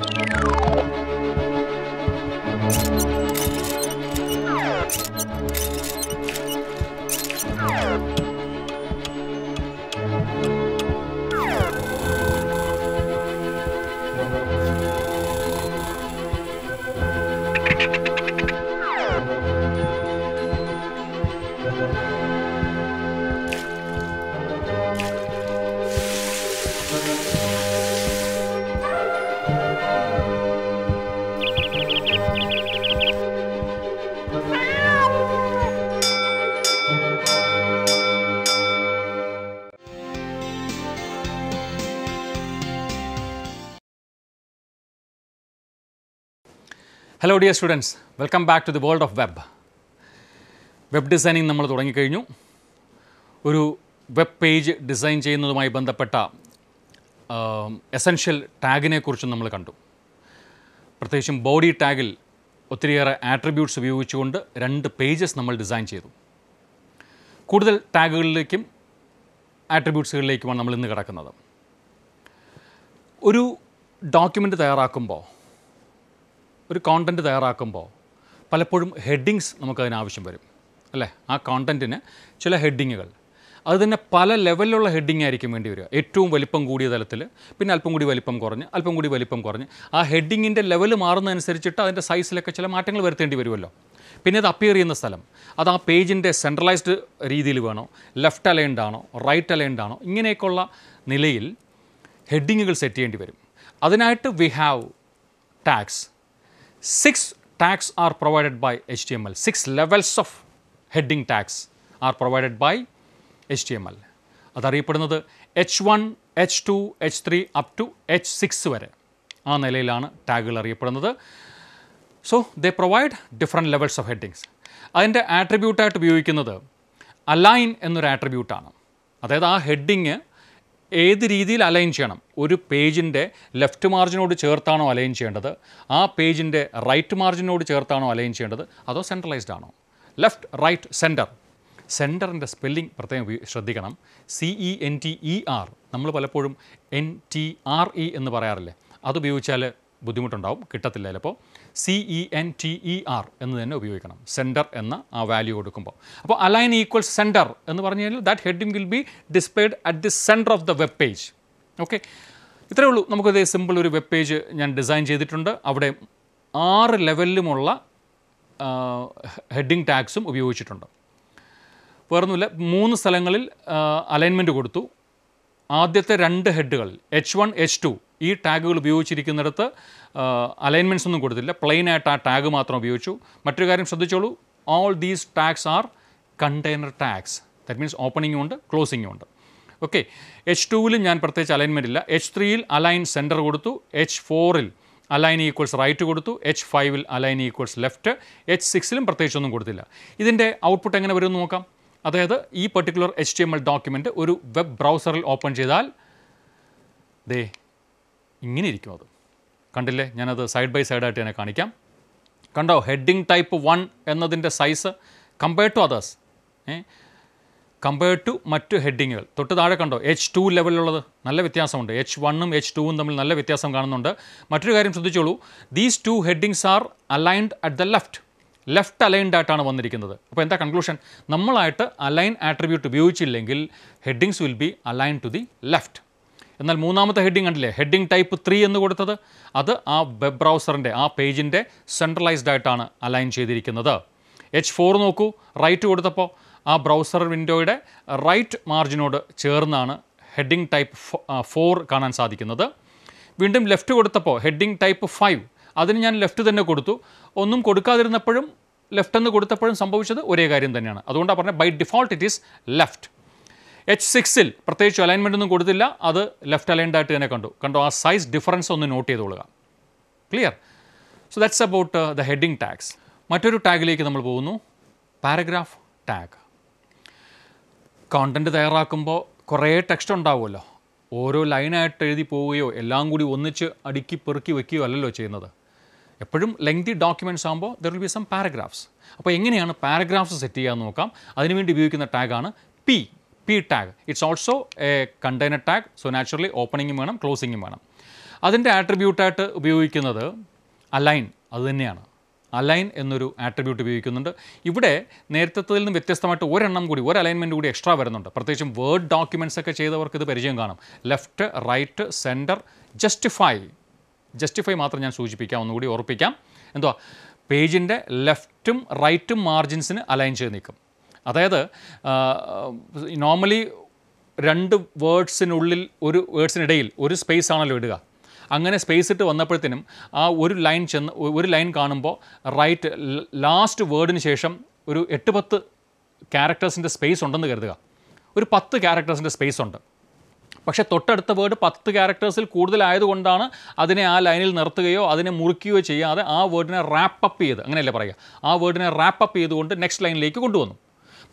Thank you hello dear students welcome back to the world of web web designing നമ്മൾ തുടങ്ങിക്കഴിഞ്ഞു ഒരു web page design ചെയ്യുന്നതുമായി ബന്ധപ്പെട്ട essential ടാഗിനെക്കുറിച്ചും നമ്മൾ കണ്ടു പ്രത്യേകിച്ചും ബോഡി ടാഗിൽ ഒത്തിരിയേറെ ആട്രിബ്യൂട്ട്സ് ഉപയോഗിച്ചുകൊണ്ട് രണ്ട് പേജസ് നമ്മൾ ഡിസൈൻ ചെയ്തു കൂടുതൽ ടാഗുകളിലേക്കും ആട്രിബ്യൂട്ട്സുകളിലേക്കുമാണ് നമ്മൾ ഇന്ന് കിടക്കുന്നത് ഒരു ഡോക്യുമെൻ്റ് തയ്യാറാക്കുമ്പോൾ ഒരു കോണ്ടൻറ്റ് തയ്യാറാക്കുമ്പോൾ പലപ്പോഴും ഹെഡിങ്സ് നമുക്കതിനാവശ്യം ആവശ്യം വരും അല്ലേ ആ കോണ്ടൻറ്റിന് ചില ഹെഡിങ്ങുകൾ അത് തന്നെ പല ലെവലിലുള്ള ഹെഡിങ് ആയിരിക്കും വേണ്ടി വരിക ഏറ്റവും വലിപ്പം കൂടിയ തലത്തിൽ പിന്നെ അല്പം കൂടി വലിപ്പം കുറഞ്ഞ് അല്പം കൂടി വലിപ്പം കുറഞ്ഞ് ആ ഹെഡിങ്ങിൻ്റെ ലെവൽ മാറുന്നതനുസരിച്ചിട്ട് അതിൻ്റെ സൈസിലൊക്കെ ചില മാറ്റങ്ങൾ വരുത്തേണ്ടി വരുമല്ലോ പിന്നെ അത് അപ്പിയർ ചെയ്യുന്ന സ്ഥലം അത് ആ പേജിൻ്റെ സെൻട്രലൈസ്ഡ് രീതിയിൽ വേണോ ലെഫ്റ്റ് അലൈൻഡ് ആണോ റൈറ്റ് അലൈൻഡ് ആണോ ഇങ്ങനെയൊക്കെയുള്ള നിലയിൽ ഹെഡിങ്ങുകൾ സെറ്റ് ചെയ്യേണ്ടി വരും അതിനായിട്ട് we have tags six tags are provided by HTML, six levels of heading tags are provided by HTML. അതറിയപ്പെടുന്നത് H one H two H three up to H six വരെ ആ നിലയിലാണ് ടാഗുകൾ അറിയപ്പെടുന്നത് so they provide different levels of headings അതിൻ്റെ ആട്രിബ്യൂട്ടായിട്ട് ഉപയോഗിക്കുന്നത് align എന്നൊരു ആട്രിബ്യൂട്ടാണ് അതായത് ആ ഹെഡിങ് ഏത് രീതിയിൽ അലൈൻ ചെയ്യണം ഒരു പേജിൻ്റെ ലെഫ്റ്റ് മാർജിനോട് ചേർത്താണോ അലൈൻ ചെയ്യേണ്ടത് ആ പേജിൻ്റെ റൈറ്റ് മാർജിനോട് ചേർത്താണോ അലൈൻ ചെയ്യേണ്ടത് അതോ സെൻട്രലൈസ്ഡ് ആണോ ലെഫ്റ്റ് റൈറ്റ് സെൻറ്റർ സെൻറ്ററിൻ്റെ സ്പെല്ലിംഗ് പ്രത്യേകം ശ്രദ്ധിക്കണം C E N T E R നമ്മൾ പലപ്പോഴും എൻ ടി ആർ ഇ എന്ന് പറയാറില്ലേ അതുപയോഗിച്ചാൽ ബുദ്ധിമുട്ടുണ്ടാവും കിട്ടത്തില്ല ചിലപ്പോൾ C E N T E R എന്ന് തന്നെ ഉപയോഗിക്കണം സെൻറ്റർ എന്ന ആ വാല്യൂ കൊടുക്കുമ്പോൾ അപ്പോൾ അലൈൻ ഈക്വൽസ് സെൻറ്റർ എന്ന് പറഞ്ഞു കഴിഞ്ഞാൽ that heading will be displayed at the centre of the web page okay ഇത്രയേ ഉള്ളൂ നമുക്കിത് സിമ്പിൾ ഒരു വെബ് പേജ് ഞാൻ ഡിസൈൻ ചെയ്തിട്ടുണ്ട് അവിടെ ആറ് ലെവലിലുമുള്ള ഹെഡിങ് ടാഗ്സും ഉപയോഗിച്ചിട്ടുണ്ട് വേറൊന്നുമില്ല മൂന്ന് സ്ഥലങ്ങളിൽ അലൈൻമെൻറ്റ് കൊടുത്തു ആദ്യത്തെ രണ്ട് ഹെഡുകൾ എച്ച് വൺ എച്ച് ടു ഈ ടാഗുകൾ ഉപയോഗിച്ചിരിക്കുന്നിടത്ത് അലൈൻമെൻറ്റ്സ് ഒന്നും കൊടുത്തില്ല പ്ലെയിൻ ആയിട്ട് ആ ടാഗ് മാത്രം ഉപയോഗിച്ചു മറ്റൊരു കാര്യം ശ്രദ്ധിച്ചോളൂ all these tags are container tags that means ഓപ്പണിംഗും ഉണ്ട് ക്ലോസിംഗും ഉണ്ട് ഓക്കെ എച്ച് ടുവിലും ഞാൻ പ്രത്യേകിച്ച് അലൈൻമെൻ്റ് ഇല്ല എച്ച് ത്രീയിൽ അലൈൻ സെൻറ്റർ കൊടുത്തു എച്ച് ഫോറിൽ അലൈൻ ഈക്വൽസ് റൈറ്റ് കൊടുത്തു എച്ച് ഫൈവിൽ അലൈൻ ഈക്വൽസ് ലെഫ്റ്റ് എച്ച് സിക്സിലും പ്രത്യേകിച്ചൊന്നും കൊടുത്തില്ല ഇതിൻ്റെ ഔട്ട്പുട്ട് എങ്ങനെ വരും നോക്കാം അതായത് ഈ particular H T M L document ഒരു വെബ് ബ്രൗസറിൽ ഓപ്പൺ ചെയ്താൽ ദേ ഇങ്ങനെ ഇരിക്കും അത് കണ്ടില്ലേ ഞാനത് സൈഡ് ബൈ സൈഡായിട്ട് തന്നെ കാണിക്കാം കണ്ടോ ഹെഡിങ് ടൈപ്പ് വൺ എന്നതിൻ്റെ size compared to others uh compared to മറ്റു ഹെഡിങ്ങുകൾ തൊട്ട് താഴെ കണ്ടോ എച്ച് ടു ലെവലിലുള്ളത് നല്ല വ്യത്യാസമുണ്ട് എച്ച് വണ്ണും എച്ച് ടുവും തമ്മിൽ നല്ല വ്യത്യാസം കാണുന്നുണ്ട് മറ്റൊരു കാര്യം ശ്രദ്ധിച്ചോളൂ these two headings are aligned at the left left aligned ആയിട്ടാണ് വന്നിരിക്കുന്നത് അപ്പോൾ എന്താ കൺക്ലൂഷൻ നമ്മളായിട്ട് അലൈൻ ആട്രിബ്യൂട്ട് ഉപയോഗിച്ചില്ലെങ്കിൽ headings will be align to the left എന്നാൽ മൂന്നാമത്തെ ഹെഡിങ് കണ്ടില്ലേ ഹെഡിങ് ടൈപ്പ് ത്രീ എന്ന് കൊടുത്തത് അത് ആ വെബ് ബ്രൗസറിൻ്റെ ആ പേജിൻ്റെ സെൻട്രലൈസ്ഡ് ആയിട്ടാണ് അലൈൻ ചെയ്തിരിക്കുന്നത് എച്ച് ഫോർ നോക്കൂ റൈറ്റ് കൊടുത്തപ്പോൾ ആ ബ്രൗസർ വിൻഡോയുടെ റൈറ്റ് മാർജിനോട് ചേർന്നാണ് ഹെഡിങ് ടൈപ്പ് ഫോർ കാണാൻ സാധിക്കുന്നത് വീണ്ടും ലെഫ്റ്റ് കൊടുത്തപ്പോൾ ഹെഡിങ് ടൈപ്പ് ഫൈവ് അതിന് ഞാൻ ലെഫ്റ്റ് തന്നെ കൊടുത്തു ഒന്നും കൊടുക്കാതിരുന്നപ്പോഴും ലെഫ്റ്റ് എന്ന് കൊടുത്തപ്പോഴും സംഭവിച്ചത് ഒരേ കാര്യം തന്നെയാണ് അതുകൊണ്ടാണ് പറഞ്ഞത് by default it is left H സിക്സിൽ പ്രത്യേകിച്ച് അലൈൻമെൻ്റ് ഒന്നും കൊടുത്തില്ല അത് ലെഫ്റ്റ് അലൈൻഡ് ആയിട്ട് തന്നെ കണ്ടു കണ്ടോ ആ സൈസ് ഡിഫറൻസ് ഒന്ന് നോട്ട് ചെയ്തോളുക clear so that's about the heading tags മറ്റൊരു ടാഗിലേക്ക് നമ്മൾ പോകുന്നു പാരഗ്രാഫ് ടാഗ് കോണ്ടൻറ്റ് തയ്യാറാക്കുമ്പോൾ കുറേ ടെക്സ്റ്റ് ഉണ്ടാവുമല്ലോ ഓരോ ലൈനായിട്ട് എഴുതി പോവുകയോ എല്ലാം കൂടി ഒന്നിച്ച് അടുക്കി പെറുക്കി വെക്കുകയോ അല്ലല്ലോ ചെയ്യുന്നത് എപ്പോഴും ലെങ്തി ഡോക്യുമെൻറ്റ്സ് ആകുമ്പോൾ there will be some paragraphs അപ്പോൾ എങ്ങനെയാണ് പാരഗ്രാഫ്സ് സെറ്റ് ചെയ്യാമെന്ന് നോക്കാം അതിനുവേണ്ടി ഉപയോഗിക്കുന്ന ടാഗാണ് P P tag it's also a container tag so naturally ഓപ്പണിങ്ങും വേണം ക്ലോസിങ്ങും വേണം അതിൻ്റെ ആട്രിബ്യൂട്ടായിട്ട് ഉപയോഗിക്കുന്നത് അലൈൻ അതുതന്നെയാണ് അലൈൻ എന്നൊരു ആട്രിബ്യൂട്ട് ഉപയോഗിക്കുന്നുണ്ട് ഇവിടെ നേരത്തത്തിൽ നിന്ന് വ്യത്യസ്തമായിട്ട് ഒരെണ്ണം കൂടി ഒരു അലൈൻമെൻറ്റ് കൂടി എക്സ്ട്രാ വരുന്നുണ്ട് പ്രത്യേകിച്ചും വേർഡ് ഡോക്യുമെൻറ്റ്സ് ഒക്കെ ചെയ്തവർക്ക് ഇത് പരിചയം കാണും left right centre justify justify മാത്രം ഞാൻ സൂചിപ്പിക്കാം ഒന്നുകൂടി ഓർപ്പിക്കാം എന്തുവാ പേജിൻ്റെ ലെഫ്റ്റും റൈറ്റും മാർജിൻസിന് അലൈൻ ചെയ്ത് നിൽക്കും അതായത് നോർമലി രണ്ട് വേർഡ്സിനുള്ളിൽ ഒരു വേർഡ്സിനിടയിൽ ഒരു സ്പേസ് ആണല്ലോ ഇടുക അങ്ങനെ സ്പേസ് ഇട്ട് വന്നപ്പോഴത്തേനും ആ ഒരു ലൈൻ ചെന്ന് ഒരു ലൈൻ കാണുമ്പോൾ റൈറ്റ് ലാസ്റ്റ് വേർഡിന് ശേഷം ഒരു എട്ട് പത്ത് ക്യാരക്ടേഴ്സിൻ്റെ സ്പേസ് ഉണ്ടെന്ന് കരുതുക ഒരു പത്ത് ക്യാരക്ടേഴ്സിൻ്റെ സ്പേസ് ഉണ്ട് പക്ഷേ തൊട്ടടുത്ത വേർഡ് പത്ത് ക്യാരക്ടേഴ്സിൽ കൂടുതലായതുകൊണ്ടാണ് അതിനെ ആ ലൈനിൽ നിർത്തുകയോ അതിനെ മുറിക്കുകയോ ചെയ്യാതെ ആ വേർഡിനെ റാപ്പ് അപ്പ് ചെയ്ത് അങ്ങനെയല്ലേ പറയുക ആ വേർഡിനെ റാപ്പ് അപ്പ് ചെയ്തുകൊണ്ട് നെക്സ്റ്റ് ലൈനിലേക്ക് കൊണ്ടുവന്നു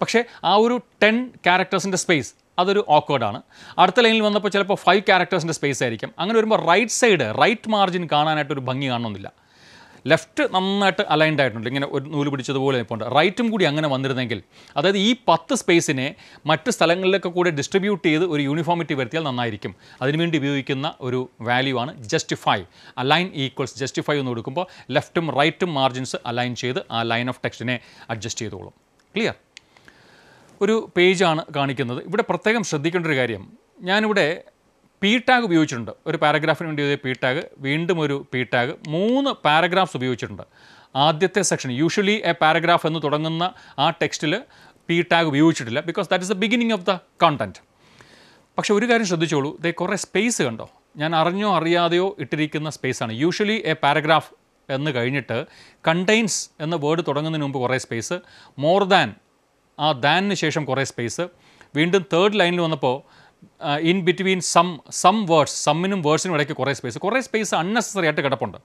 പക്ഷേ ആ ഒരു ടെൻ ക്യാരക്ടേഴ്സിൻ്റെ സ്പേസ് അതൊരു ഓക്കേർഡാണ് അടുത്ത ലൈനിൽ വന്നപ്പോൾ ചിലപ്പോൾ ഫൈവ് ക്യാരക്ടേഴ്സിൻ്റെ സ്പേസ് ആയിരിക്കും അങ്ങനെ വരുമ്പോൾ റൈറ്റ് സൈഡ് റൈറ്റ് മാർജിൻ കാണാനായിട്ട് ഒരു ഭംഗി കാണണമെന്നില്ല ലെഫ്റ്റ് നന്നായിട്ട് അലൈൻഡ് ആയിട്ടുണ്ട് ഇങ്ങനെ ഒരു നൂല് പിടിച്ചതുപോലെ ഇപ്പോൾ റൈറ്റും കൂടി അങ്ങനെ വന്നിരുന്നെങ്കിൽ അതായത് ഈ പത്ത് സ്പേസിനെ മറ്റ് സ്ഥലങ്ങളിലൊക്കെ കൂടെ ഡിസ്ട്രിബ്യൂട്ട് ചെയ്ത് ഒരു യൂണിഫോമിറ്റി വരുത്തിയാൽ നന്നായിരിക്കും അതിനുവേണ്ടി ഉപയോഗിക്കുന്ന ഒരു വാല്യൂ ആണ് ജസ്റ്റിഫൈ അലൈൻ ഈക്വൽസ് ജസ്റ്റിഫൈ എന്ന് കൊടുക്കുമ്പോൾ ലെഫ്റ്റും റൈറ്റും മാർജിൻസ് അലൈൻ ചെയ്ത് ആ ലൈൻ ഓഫ് ടെക്സ്റ്റിനെ അഡ്ജസ്റ്റ് ചെയ്തോളും ക്ലിയർ ഒരു പേജാണ് കാണിക്കുന്നത് ഇവിടെ പ്രത്യേകം ശ്രദ്ധിക്കേണ്ട ഒരു കാര്യം ഞാനിവിടെ പി ടാഗ് ഉപയോഗിച്ചിട്ടുണ്ട് ഒരു പാരഗ്രാഫിന് വേണ്ടി ഒരു പി ടാഗ് വീണ്ടും ഒരു പി ടാഗ് മൂന്ന് പാരഗ്രാഫ്സ് ഉപയോഗിച്ചിട്ടുണ്ട് ആദ്യത്തെ സെക്ഷൻ യൂഷ്വലി എ പാരഗ്രാഫ് എന്ന് തുടങ്ങുന്ന ആ ടെക്സ്റ്റിൽ പി ടാഗ് ഉപയോഗിച്ചിട്ടില്ല because that is the beginning of the content പക്ഷേ ഒരു കാര്യം ശ്രദ്ധിച്ചോളൂ ദേ കുറേ സ്പേസ് കണ്ടോ ഞാൻ അറിഞ്ഞോ അറിയാതെയോ ഇട്ടിരിക്കുന്ന സ്പേസാണ് യൂഷ്വലി എ പാരഗ്രാഫ് എന്ന് കഴിഞ്ഞിട്ട് കണ്ടെയ്ൻസ് എന്ന വേർഡ് തുടങ്ങുന്നതിന് മുമ്പ് കുറേ സ്പേസ് മോർ ദാൻ ആ ദാനിന് ശേഷം കുറേ സ്പേസ് വീണ്ടും തേർഡ് ലൈനിൽ വന്നപ്പോൾ in between some some words സമ്മിനും വേർഡ്സിനും ഇടയ്ക്ക് കുറേ സ്പേസ് കുറേ സ്പേസ് അൺനെസസറി ആയിട്ട് കിടപ്പുണ്ട്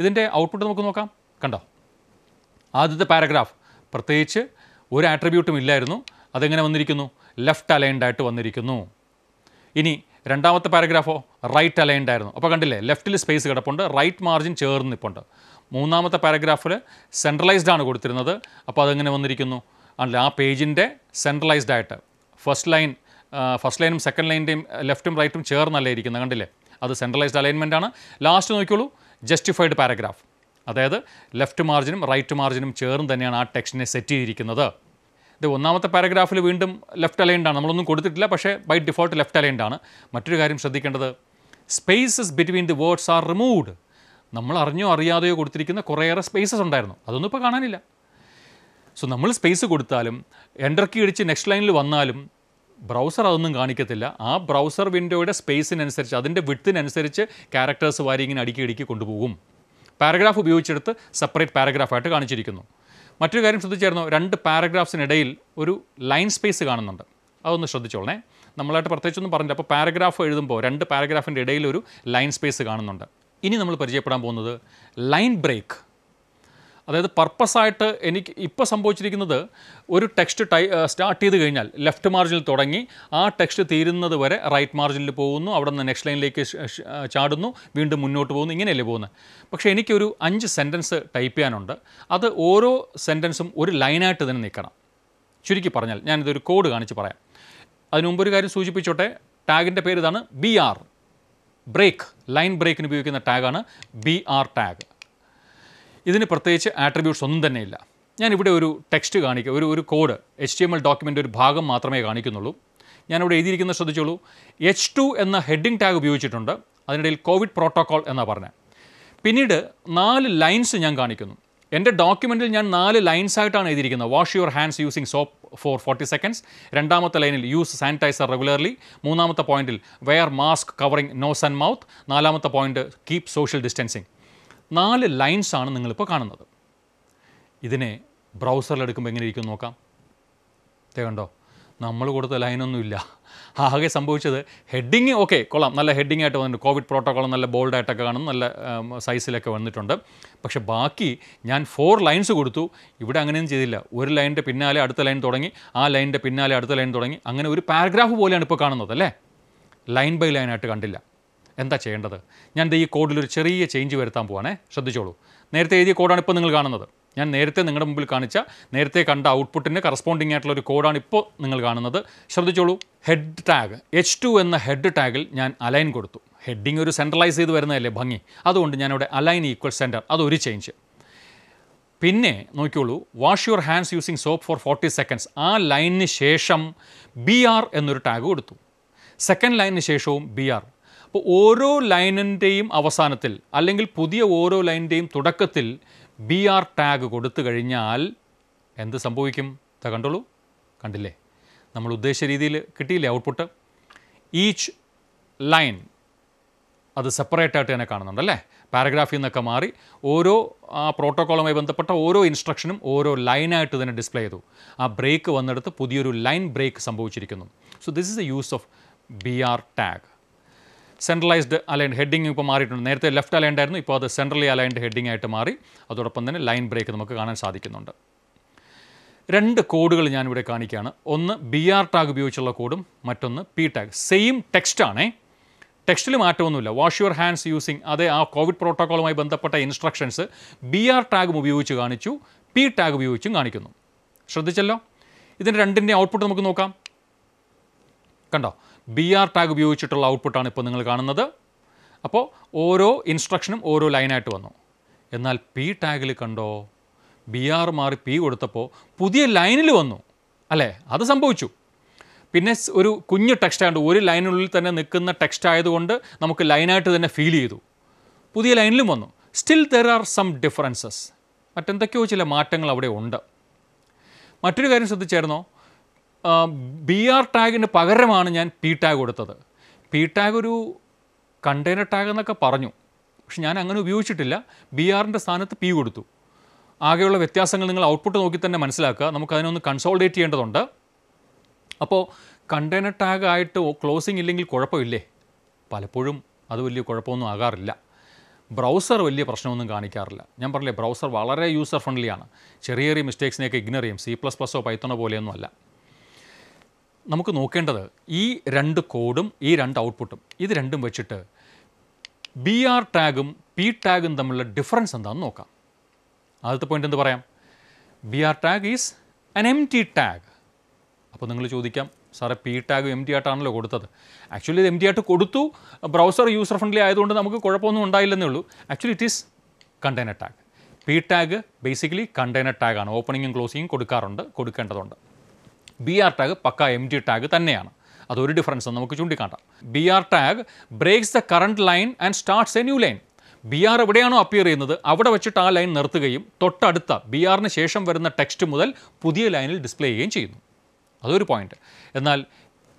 ഇതിൻ്റെ ഔട്ട്പുട്ട് നമുക്ക് നോക്കാം കണ്ടോ ആദ്യത്തെ പാരഗ്രാഫ് പ്രത്യേകിച്ച് ഒരു ആട്രിബ്യൂട്ടും ഇല്ലായിരുന്നു അതെങ്ങനെ വന്നിരിക്കുന്നു ലെഫ്റ്റ് അലൈൻഡ് ആയിട്ട് വന്നിരിക്കുന്നു ഇനി രണ്ടാമത്തെ പാരഗ്രാഫോ റൈറ്റ് അലൈൻഡ് ആയിരുന്നു അപ്പോൾ കണ്ടില്ലേ ലെഫ്റ്റിൽ സ്പേസ് കിടപ്പുണ്ട് റൈറ്റ് മാർജിൻ ചേർന്ന് നിൽപ്പുണ്ട് മൂന്നാമത്തെ പാരഗ്രാഫിൽ സെൻട്രലൈസ്ഡ് ആണ് കൊടുത്തിരുന്നത് അപ്പോൾ അതെങ്ങനെ വന്നിരിക്കുന്നു ആണല്ലോ ആ പേജിൻ്റെ സെൻട്രലൈസ്ഡ് ആയിട്ട് ഫസ്റ്റ് ലൈൻ ഫസ്റ്റ് ലൈനും സെക്കൻഡ് ലൈൻ്റെയും ലെഫ്റ്റും റൈറ്റും ചേർന്നല്ലേ ഇരിക്കുന്നത് കണ്ടില്ലേ അത് സെൻട്രലൈസ്ഡ് അലൈൻമെൻ്റ് ആണ് ലാസ്റ്റ് നോക്കിയുള്ളൂ ജസ്റ്റിഫൈഡ് പാരഗ്രാഫ് അതായത് ലെഫ്റ്റ് മാർജിനും റൈറ്റ് മാർജിനും ചേർന്ന് തന്നെയാണ് ആ ടെക്സ്റ്റിനെ സെറ്റ് ചെയ്തിരിക്കുന്നത് ഇത് ഒന്നാമത്തെ പാരഗ്രാഫിൽ വീണ്ടും ലെഫ്റ്റ് അലൈൻഡ് ആണ് നമ്മളൊന്നും കൊടുത്തിട്ടില്ല പക്ഷേ ബൈ ഡിഫോൾട്ട് ലെഫ്റ്റ് അലൈൻഡ് ആണ് മറ്റൊരു കാര്യം ശ്രദ്ധിക്കേണ്ടത് spaces between the words are removed നമ്മൾ അറിഞ്ഞോ അറിയാതെയോ കൊടുത്തിരിക്കുന്ന കുറേയേറെ സ്പേസസ് ഉണ്ടായിരുന്നു അതൊന്നും ഇപ്പോൾ കാണാനില്ല സോ നമ്മൾ സ്പേസ് കൊടുത്താലും കീ അടിച്ച് നെക്സ്റ്റ് ലൈനിൽ വന്നാലും ബ്രൗസർ അതൊന്നും കാണിക്കത്തില്ല ആ ബ്രൗസർ വിൻഡോയുടെ സ്പേസിനനുസരിച്ച് അതിൻ്റെ വിട്ടിനനുസരിച്ച് ക്യാരക്ടേഴ്സ് വാരി ഇങ്ങനെ അടുക്കി അടുക്കി കൊണ്ടുപോകും പാരഗ്രാഫ് ഉപയോഗിച്ചെടുത്ത് സെപ്പറേറ്റ് പാരഗ്രാഫായിട്ട് കാണിച്ചിരിക്കുന്നു മറ്റൊരു കാര്യം ശ്രദ്ധിച്ചായിരുന്നു രണ്ട് പാരഗ്രാഫ്സിനിടയിൽ ഒരു ലൈൻ സ്പേസ് കാണുന്നുണ്ട് അതൊന്ന് ശ്രദ്ധിച്ചോളേ നമ്മളായിട്ട് പ്രത്യേകിച്ചൊന്നും പറഞ്ഞില്ല അപ്പോൾ പാരഗ്രാഫ് എഴുതുമ്പോൾ രണ്ട് പാരഗ്രാഫിൻ്റെ ഇടയിൽ ഒരു ലൈൻ സ്പേസ് കാണുന്നുണ്ട് ഇനി നമ്മൾ പരിചയപ്പെടാൻ പോകുന്നത് ലൈൻ ബ്രേക്ക് അതായത് പർപ്പസായിട്ട് എനിക്ക് ഇപ്പോൾ സംഭവിച്ചിരിക്കുന്നത് ഒരു ടെക്സ്റ്റ് ടൈ സ്റ്റാർട്ട് ചെയ്ത് കഴിഞ്ഞാൽ ലെഫ്റ്റ് മാർജിനിൽ തുടങ്ങി ആ ടെക്സ്റ്റ് തീരുന്നത് വരെ റൈറ്റ് മാർജിനിൽ പോകുന്നു അവിടെ നിന്ന് നെക്സ്റ്റ് ലൈനിലേക്ക് ചാടുന്നു വീണ്ടും മുന്നോട്ട് പോകുന്നു ഇങ്ങനെയല്ലേ പോകുന്നത് പക്ഷേ എനിക്കൊരു അഞ്ച് സെൻറ്റൻസ് ടൈപ്പ് ചെയ്യാനുണ്ട് അത് ഓരോ സെൻറ്റൻസും ഒരു ലൈനായിട്ട് തന്നെ നിൽക്കണം ചുരുക്കി പറഞ്ഞാൽ ഞാനിതൊരു കോഡ് കാണിച്ച് പറയാം അതിനു ഒരു കാര്യം സൂചിപ്പിച്ചോട്ടെ ടാഗിൻ്റെ പേര് ഇതാണ് ബി ആർ ബ്രേക്ക് ലൈൻ ബ്രേക്കിന് ഉപയോഗിക്കുന്ന ടാഗാണ് ബി ആർ ടാഗ് ഇതിന് പ്രത്യേകിച്ച് ആട്രിബ്യൂട്ട്സ് ഒന്നും തന്നെ തന്നെയില്ല ഞാനിവിടെ ഒരു ടെക്സ്റ്റ് കാണിക്കുക ഒരു ഒരു code H T M L document ഒരു ഭാഗം മാത്രമേ കാണിക്കുന്നുള്ളൂ ഞാനിവിടെ എഴുതിയിരിക്കുന്നത് ശ്രദ്ധിച്ചോളൂ എച്ച് ടു എന്ന ഹെഡിങ് ടാഗ് ഉപയോഗിച്ചിട്ടുണ്ട് അതിനിടയിൽ കോവിഡ് പ്രോട്ടോകോൾ എന്നാണ് പറഞ്ഞത് പിന്നീട് നാല് ലൈൻസ് ഞാൻ കാണിക്കുന്നു എൻ്റെ ഡോക്യുമെൻറ്റിൽ ഞാൻ നാല് ലൈൻസായിട്ടാണ് എഴുതിയിരിക്കുന്നത് wash your hands using soap for forty seconds രണ്ടാമത്തെ ലൈനിൽ യൂസ് സാനിറ്റൈസർ റെഗുലർലി മൂന്നാമത്തെ പോയിന്റിൽ wear mask covering nose and mouth നാലാമത്തെ പോയിന്റ് കീപ് സോഷ്യൽ ഡിസ്റ്റൻസിങ് നാല് ലൈൻസ് ആണ് നിങ്ങളിപ്പോൾ കാണുന്നത് ഇതിനെ ബ്രൗസറിൽ എങ്ങനെ ഇരിക്കും നോക്കാം കണ്ടോ നമ്മൾ കൊടുത്ത ലൈനൊന്നുമില്ല ആകെ സംഭവിച്ചത് ഹെഡിങ് ഓക്കെ കൊള്ളാം നല്ല ഹെഡിങ് ആയിട്ട് വന്നിട്ടുണ്ട് കോവിഡ് പ്രോട്ടോക്കോൾ നല്ല ബോൾഡായിട്ടൊക്കെ കാണും നല്ല സൈസിലൊക്കെ വന്നിട്ടുണ്ട് പക്ഷേ ബാക്കി ഞാൻ ഫോർ ലൈൻസ് കൊടുത്തു ഇവിടെ അങ്ങനെയൊന്നും ചെയ്തില്ല ഒരു ലൈനിൻ്റെ പിന്നാലെ അടുത്ത ലൈൻ തുടങ്ങി ആ ലൈനിൻ്റെ പിന്നാലെ അടുത്ത ലൈൻ തുടങ്ങി അങ്ങനെ ഒരു പാരഗ്രാഫ് പോലെയാണ് ഇപ്പോൾ കാണുന്നത് അല്ലേ ലൈൻ ബൈ ലൈനായിട്ട് കണ്ടില്ല എന്താ ചെയ്യേണ്ടത് ഞാൻ ഈ കോഡിലൊരു ചെറിയ ചേഞ്ച് വരുത്താൻ പോവാണേ ശ്രദ്ധിച്ചോളൂ നേരത്തെ എഴുതിയ കോഡാണ് ഇപ്പോൾ നിങ്ങൾ കാണുന്നത് ഞാൻ നേരത്തെ നിങ്ങളുടെ മുമ്പിൽ കാണിച്ച നേരത്തെ കണ്ട ഔട്ട്പുട്ടിന് കറസ്പോണ്ടിങ് ആയിട്ടുള്ള ഒരു കോഡാണ് ഇപ്പോൾ നിങ്ങൾ കാണുന്നത് ശ്രദ്ധിച്ചോളൂ ഹെഡ് ടാഗ് എച്ച് ടു എന്ന ഹെഡ് ടാഗിൽ ഞാൻ അലൈൻ കൊടുത്തു ഹെഡിങ് ഒരു സെൻട്രലൈസ് ചെയ്ത് വരുന്നതല്ലേ ഭംഗി അതുകൊണ്ട് ഞാനിവിടെ അലൈൻ ഈക്വൽ സെൻറ്റർ അതൊരു ചേഞ്ച് പിന്നെ നോക്കിയോളൂ wash your hands using soap for forty seconds ആ ലൈനിന് ശേഷം ബി ആർ എന്നൊരു ടാഗ് കൊടുത്തു സെക്കൻഡ് ലൈനിന് ശേഷവും ബി ആർ അപ്പോൾ ഓരോ ലൈനിൻ്റെയും അവസാനത്തിൽ അല്ലെങ്കിൽ പുതിയ ഓരോ ലൈനിൻ്റെയും തുടക്കത്തിൽ ബി ആർ ടാഗ് കൊടുത്തു കഴിഞ്ഞാൽ എന്ത് സംഭവിക്കും ഇതാ കണ്ടോളൂ കണ്ടില്ലേ നമ്മൾ ഉദ്ദേശിച്ച രീതിയിൽ കിട്ടിയില്ലേ ഔട്ട്പുട്ട് ഈച്ച് ലൈൻ അത് സെപ്പറേറ്റ് ആയിട്ട് തന്നെ കാണുന്നുണ്ടല്ലേ പാരഗ്രാഫിൽ നിന്നൊക്കെ മാറി ഓരോ ആ പ്രോട്ടോക്കോളുമായി ബന്ധപ്പെട്ട ഓരോ ഇൻസ്ട്രക്ഷനും ഓരോ ലൈനായിട്ട് തന്നെ ഡിസ്പ്ലേ ചെയ്തു ആ ബ്രേക്ക് വന്നെടുത്ത് പുതിയൊരു ലൈൻ ബ്രേക്ക് സംഭവിച്ചിരിക്കുന്നു so this is a use of B R tag centralised aligned heading ഇപ്പോൾ മാറിയിട്ടുണ്ട് നേരത്തെ ലെഫ്റ്റ് അലൈൻഡ് ആയിരുന്നു ഇപ്പോൾ അത് സെൻട്രലി അലൈൻഡ് ഹെഡിങ് ആയിട്ട് മാറി അതോടൊപ്പം തന്നെ ലൈൻ ബ്രേക്ക് നമുക്ക് കാണാൻ സാധിക്കുന്നുണ്ട് രണ്ട് കോഡുകൾ ഞാനിവിടെ കാണിക്കുകയാണ് ഒന്ന് ബി ആർ ടാഗ് ഉപയോഗിച്ചുള്ള കോഡും മറ്റൊന്ന് പി ടാഗ് സെയിം ടെക്സ്റ്റ് ആണേ ടെക്സ്റ്റിൽ മാറ്റമൊന്നുമില്ല വാഷ് യുവർ ഹാൻഡ്സ് യൂസിങ് അതേ ആ കോവിഡ് പ്രോട്ടോക്കോളുമായി ബന്ധപ്പെട്ട ഇൻസ്ട്രക്ഷൻസ് ബി ആർ ടാഗും ഉപയോഗിച്ച് കാണിച്ചു പി ടാഗ് ഉപയോഗിച്ചും കാണിക്കുന്നു ശ്രദ്ധിച്ചല്ലോ ഇതിൻ്റെ രണ്ടിൻ്റെ ഔട്ട്പുട്ട് നമുക്ക് നോക്കാം കണ്ടോ ബി ആർ ടാഗ് ഉപയോഗിച്ചിട്ടുള്ള ഔട്ട്പുട്ടാണ് ഇപ്പോൾ നിങ്ങൾ കാണുന്നത് അപ്പോൾ ഓരോ ഇൻസ്ട്രക്ഷനും ഓരോ ലൈനായിട്ട് വന്നു എന്നാൽ പി ടാഗിൽ കണ്ടോ ബി ആർ മാറി പി കൊടുത്തപ്പോൾ പുതിയ ലൈനിൽ വന്നു അല്ലേ അത് സംഭവിച്ചു പിന്നെ ഒരു കുഞ്ഞു ടെക്സ്റ്റ് ആയതുകൊണ്ട് ഒരു ലൈനുള്ളിൽ തന്നെ നിൽക്കുന്ന ടെക്സ്റ്റ് ആയതുകൊണ്ട് നമുക്ക് ലൈനായിട്ട് തന്നെ ഫീൽ ചെയ്തു പുതിയ ലൈനിലും വന്നു still there are some differences മറ്റെന്തൊക്കെയോ ചില മാറ്റങ്ങൾ അവിടെ ഉണ്ട് മറ്റൊരു കാര്യം ശ്രദ്ധിച്ചായിരുന്നോ ബി ആർ ടാഗിന് പകരമാണ് ഞാൻ പി ടാഗ് കൊടുത്തത് പി ടാഗ് ഒരു കണ്ടെയ്നർ ടാഗ് എന്നൊക്കെ പറഞ്ഞു പക്ഷെ ഞാൻ അങ്ങനെ ഉപയോഗിച്ചിട്ടില്ല ബി ആറിൻ്റെ സ്ഥാനത്ത് പി കൊടുത്തു ആകെയുള്ള വ്യത്യാസങ്ങൾ നിങ്ങൾ ഔട്ട്പുട്ട് നോക്കി തന്നെ മനസ്സിലാക്കുക നമുക്കതിനൊന്ന് കൺസോൾഡേറ്റ് ചെയ്യേണ്ടതുണ്ട് അപ്പോൾ കണ്ടെയ്നർ ടാഗ് ആയിട്ട് ക്ലോസിംഗ് ഇല്ലെങ്കിൽ കുഴപ്പമില്ലേ പലപ്പോഴും അത് വലിയ കുഴപ്പമൊന്നും ആകാറില്ല ബ്രൗസർ വലിയ പ്രശ്നമൊന്നും കാണിക്കാറില്ല ഞാൻ പറഞ്ഞില്ലേ ബ്രൗസർ വളരെ യൂസർ ഫ്രണ്ട്ലിയാണ് ചെറിയ ചെറിയ മിസ്റ്റേക്സിനെയൊക്കെ ഇഗ്നോർ ചെയ്യും സി പ്ലസ് പ്ലസോ പൈത്തണോ പോലെയൊന്നും അല്ല നമുക്ക് നോക്കേണ്ടത് ഈ രണ്ട് കോഡും ഈ രണ്ട് ഔട്ട്പുട്ടും ഇത് രണ്ടും വെച്ചിട്ട് ബി ആർ ടാഗും പി ടാഗും തമ്മിലുള്ള ഡിഫറൻസ് എന്താണെന്ന് നോക്കാം ആദ്യത്തെ പോയിന്റ് എന്ത് പറയാം B R tag is an empty tag അപ്പോൾ നിങ്ങൾ ചോദിക്കാം സാറെ പി ടാഗ് എം ടി ആയിട്ടാണല്ലോ കൊടുത്തത് ആക്ച്വലി ഇത് എം ടി ആയിട്ട് കൊടുത്തു ബ്രൗസർ യൂസർ ഫ്രണ്ട്ലി ആയതുകൊണ്ട് നമുക്ക് കുഴപ്പമൊന്നും ഉണ്ടായില്ലെന്നേ ഉള്ളൂ actually it is container tag P tag basically container ടാഗാണ് ഓപ്പണിങ്ങും ക്ലോസിങ്ങും കൊടുക്കാറുണ്ട് കൊടുക്കേണ്ടതുണ്ട് ബി ആർ ടാഗ് പക്ക എം ടി ടാഗ് തന്നെയാണ് അതൊരു ഡിഫറൻസ് നമുക്ക് ചൂണ്ടിക്കാട്ടാം B R tag breaks the current line and starts a new line B R എവിടെയാണോ അപ്പിയർ ചെയ്യുന്നത് അവിടെ വെച്ചിട്ട് ആ ലൈൻ നിർത്തുകയും തൊട്ടടുത്ത ബി ആറിന് ശേഷം വരുന്ന ടെക്സ്റ്റ് മുതൽ പുതിയ ലൈനിൽ ഡിസ്പ്ലേ ചെയ്യുകയും ചെയ്യുന്നു അതൊരു പോയിന്റ് എന്നാൽ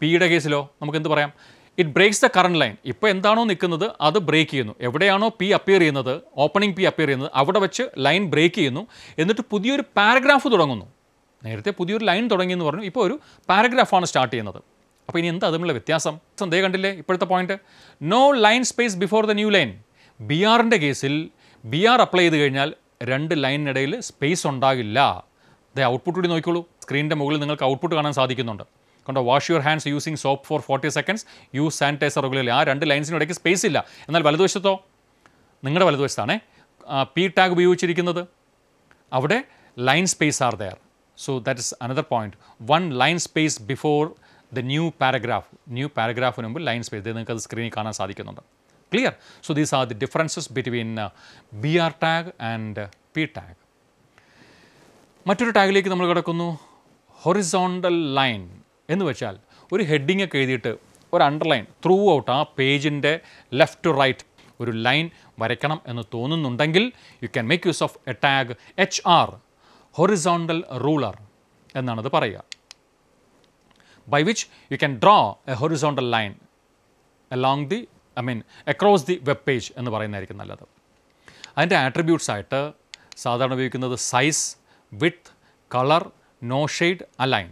പിയുടെ കേസിലോ നമുക്ക് എന്ത് പറയാം it breaks the current line ഇപ്പോൾ എന്താണോ നിൽക്കുന്നത് അത് ബ്രേക്ക് ചെയ്യുന്നു എവിടെയാണോ പി അപ്പിയർ ചെയ്യുന്നത് ഓപ്പണിംഗ് പി അപ്പിയർ ചെയ്യുന്നത് അവിടെ വെച്ച് ലൈൻ ബ്രേക്ക് ചെയ്യുന്നു എന്നിട്ട് പുതിയൊരു പാരഗ്രാഫ് തുടങ്ങുന്നു നേരത്തെ പുതിയൊരു ലൈൻ തുടങ്ങി എന്ന് പറഞ്ഞു ഇപ്പോൾ ഒരു പാരഗ്രാഫാണ് സ്റ്റാർട്ട് ചെയ്യുന്നത് അപ്പോൾ ഇനി എന്താ തമ്മിലുള്ള വ്യത്യാസം സന്ദേഹം കണ്ടില്ലേ ഇപ്പോഴത്തെ point no line space before the new line B ആറിൻ്റെ കേസിൽ ബി ആർ അപ്ലൈ ചെയ്ത് കഴിഞ്ഞാൽ രണ്ട് ലൈനിനിടയിൽ സ്പേസ് ഉണ്ടാകില്ല ദേ ഔട്ട്പുട്ട് കൂടി നോക്കിക്കോളൂ സ്ക്രീനിൻ്റെ മുകളിൽ നിങ്ങൾക്ക് ഔട്ട്പുട്ട് കാണാൻ സാധിക്കുന്നുണ്ട് കണ്ടോ wash your hands using soap for forty seconds use sanitiser regularly ആ രണ്ട് ലൈൻസിനിടയ്ക്ക് സ്പേസ് ഇല്ല എന്നാൽ വലതുവശത്തോ നിങ്ങളുടെ വലതുവശത്താണേ പി ടാഗ് ഉപയോഗിച്ചിരിക്കുന്നത് അവിടെ line space are there So, that is another point. One line space before the new paragraph, new paragraphിന് മുമ്പ് line space നിങ്ങൾക്ക് അത് സ്ക്രീനിൽ കാണാൻ സാധിക്കുന്നുണ്ട് clear so these are the differences between B R tag and P tag മറ്റൊരു ടാഗിലേക്ക് നമ്മൾ കിടക്കുന്നു ഹൊറിസോണ്ടൽ ലൈൻ എന്ന് വെച്ചാൽ ഒരു ഹെഡിങ് ഒക്കെ എഴുതിയിട്ട് ഒരു അണ്ടർലൈൻ ത്രൂ ഔട്ട് ആ പേജിൻ്റെ ലെഫ്റ്റ് ടു റൈറ്റ് ഒരു ലൈൻ വരയ്ക്കണം എന്ന് തോന്നുന്നുണ്ടെങ്കിൽ you can make use of a tag H R horizontal ruler എന്നാണത് പറയുക by which you can draw a horizontal line along the I mean across the web page എന്ന് പറയുന്നതായിരിക്കും നല്ലത് അതിൻ്റെ ആട്രിബ്യൂട്ട്സ് ആയിട്ട് സാധാരണ ഉപയോഗിക്കുന്നത് size width colour no shade align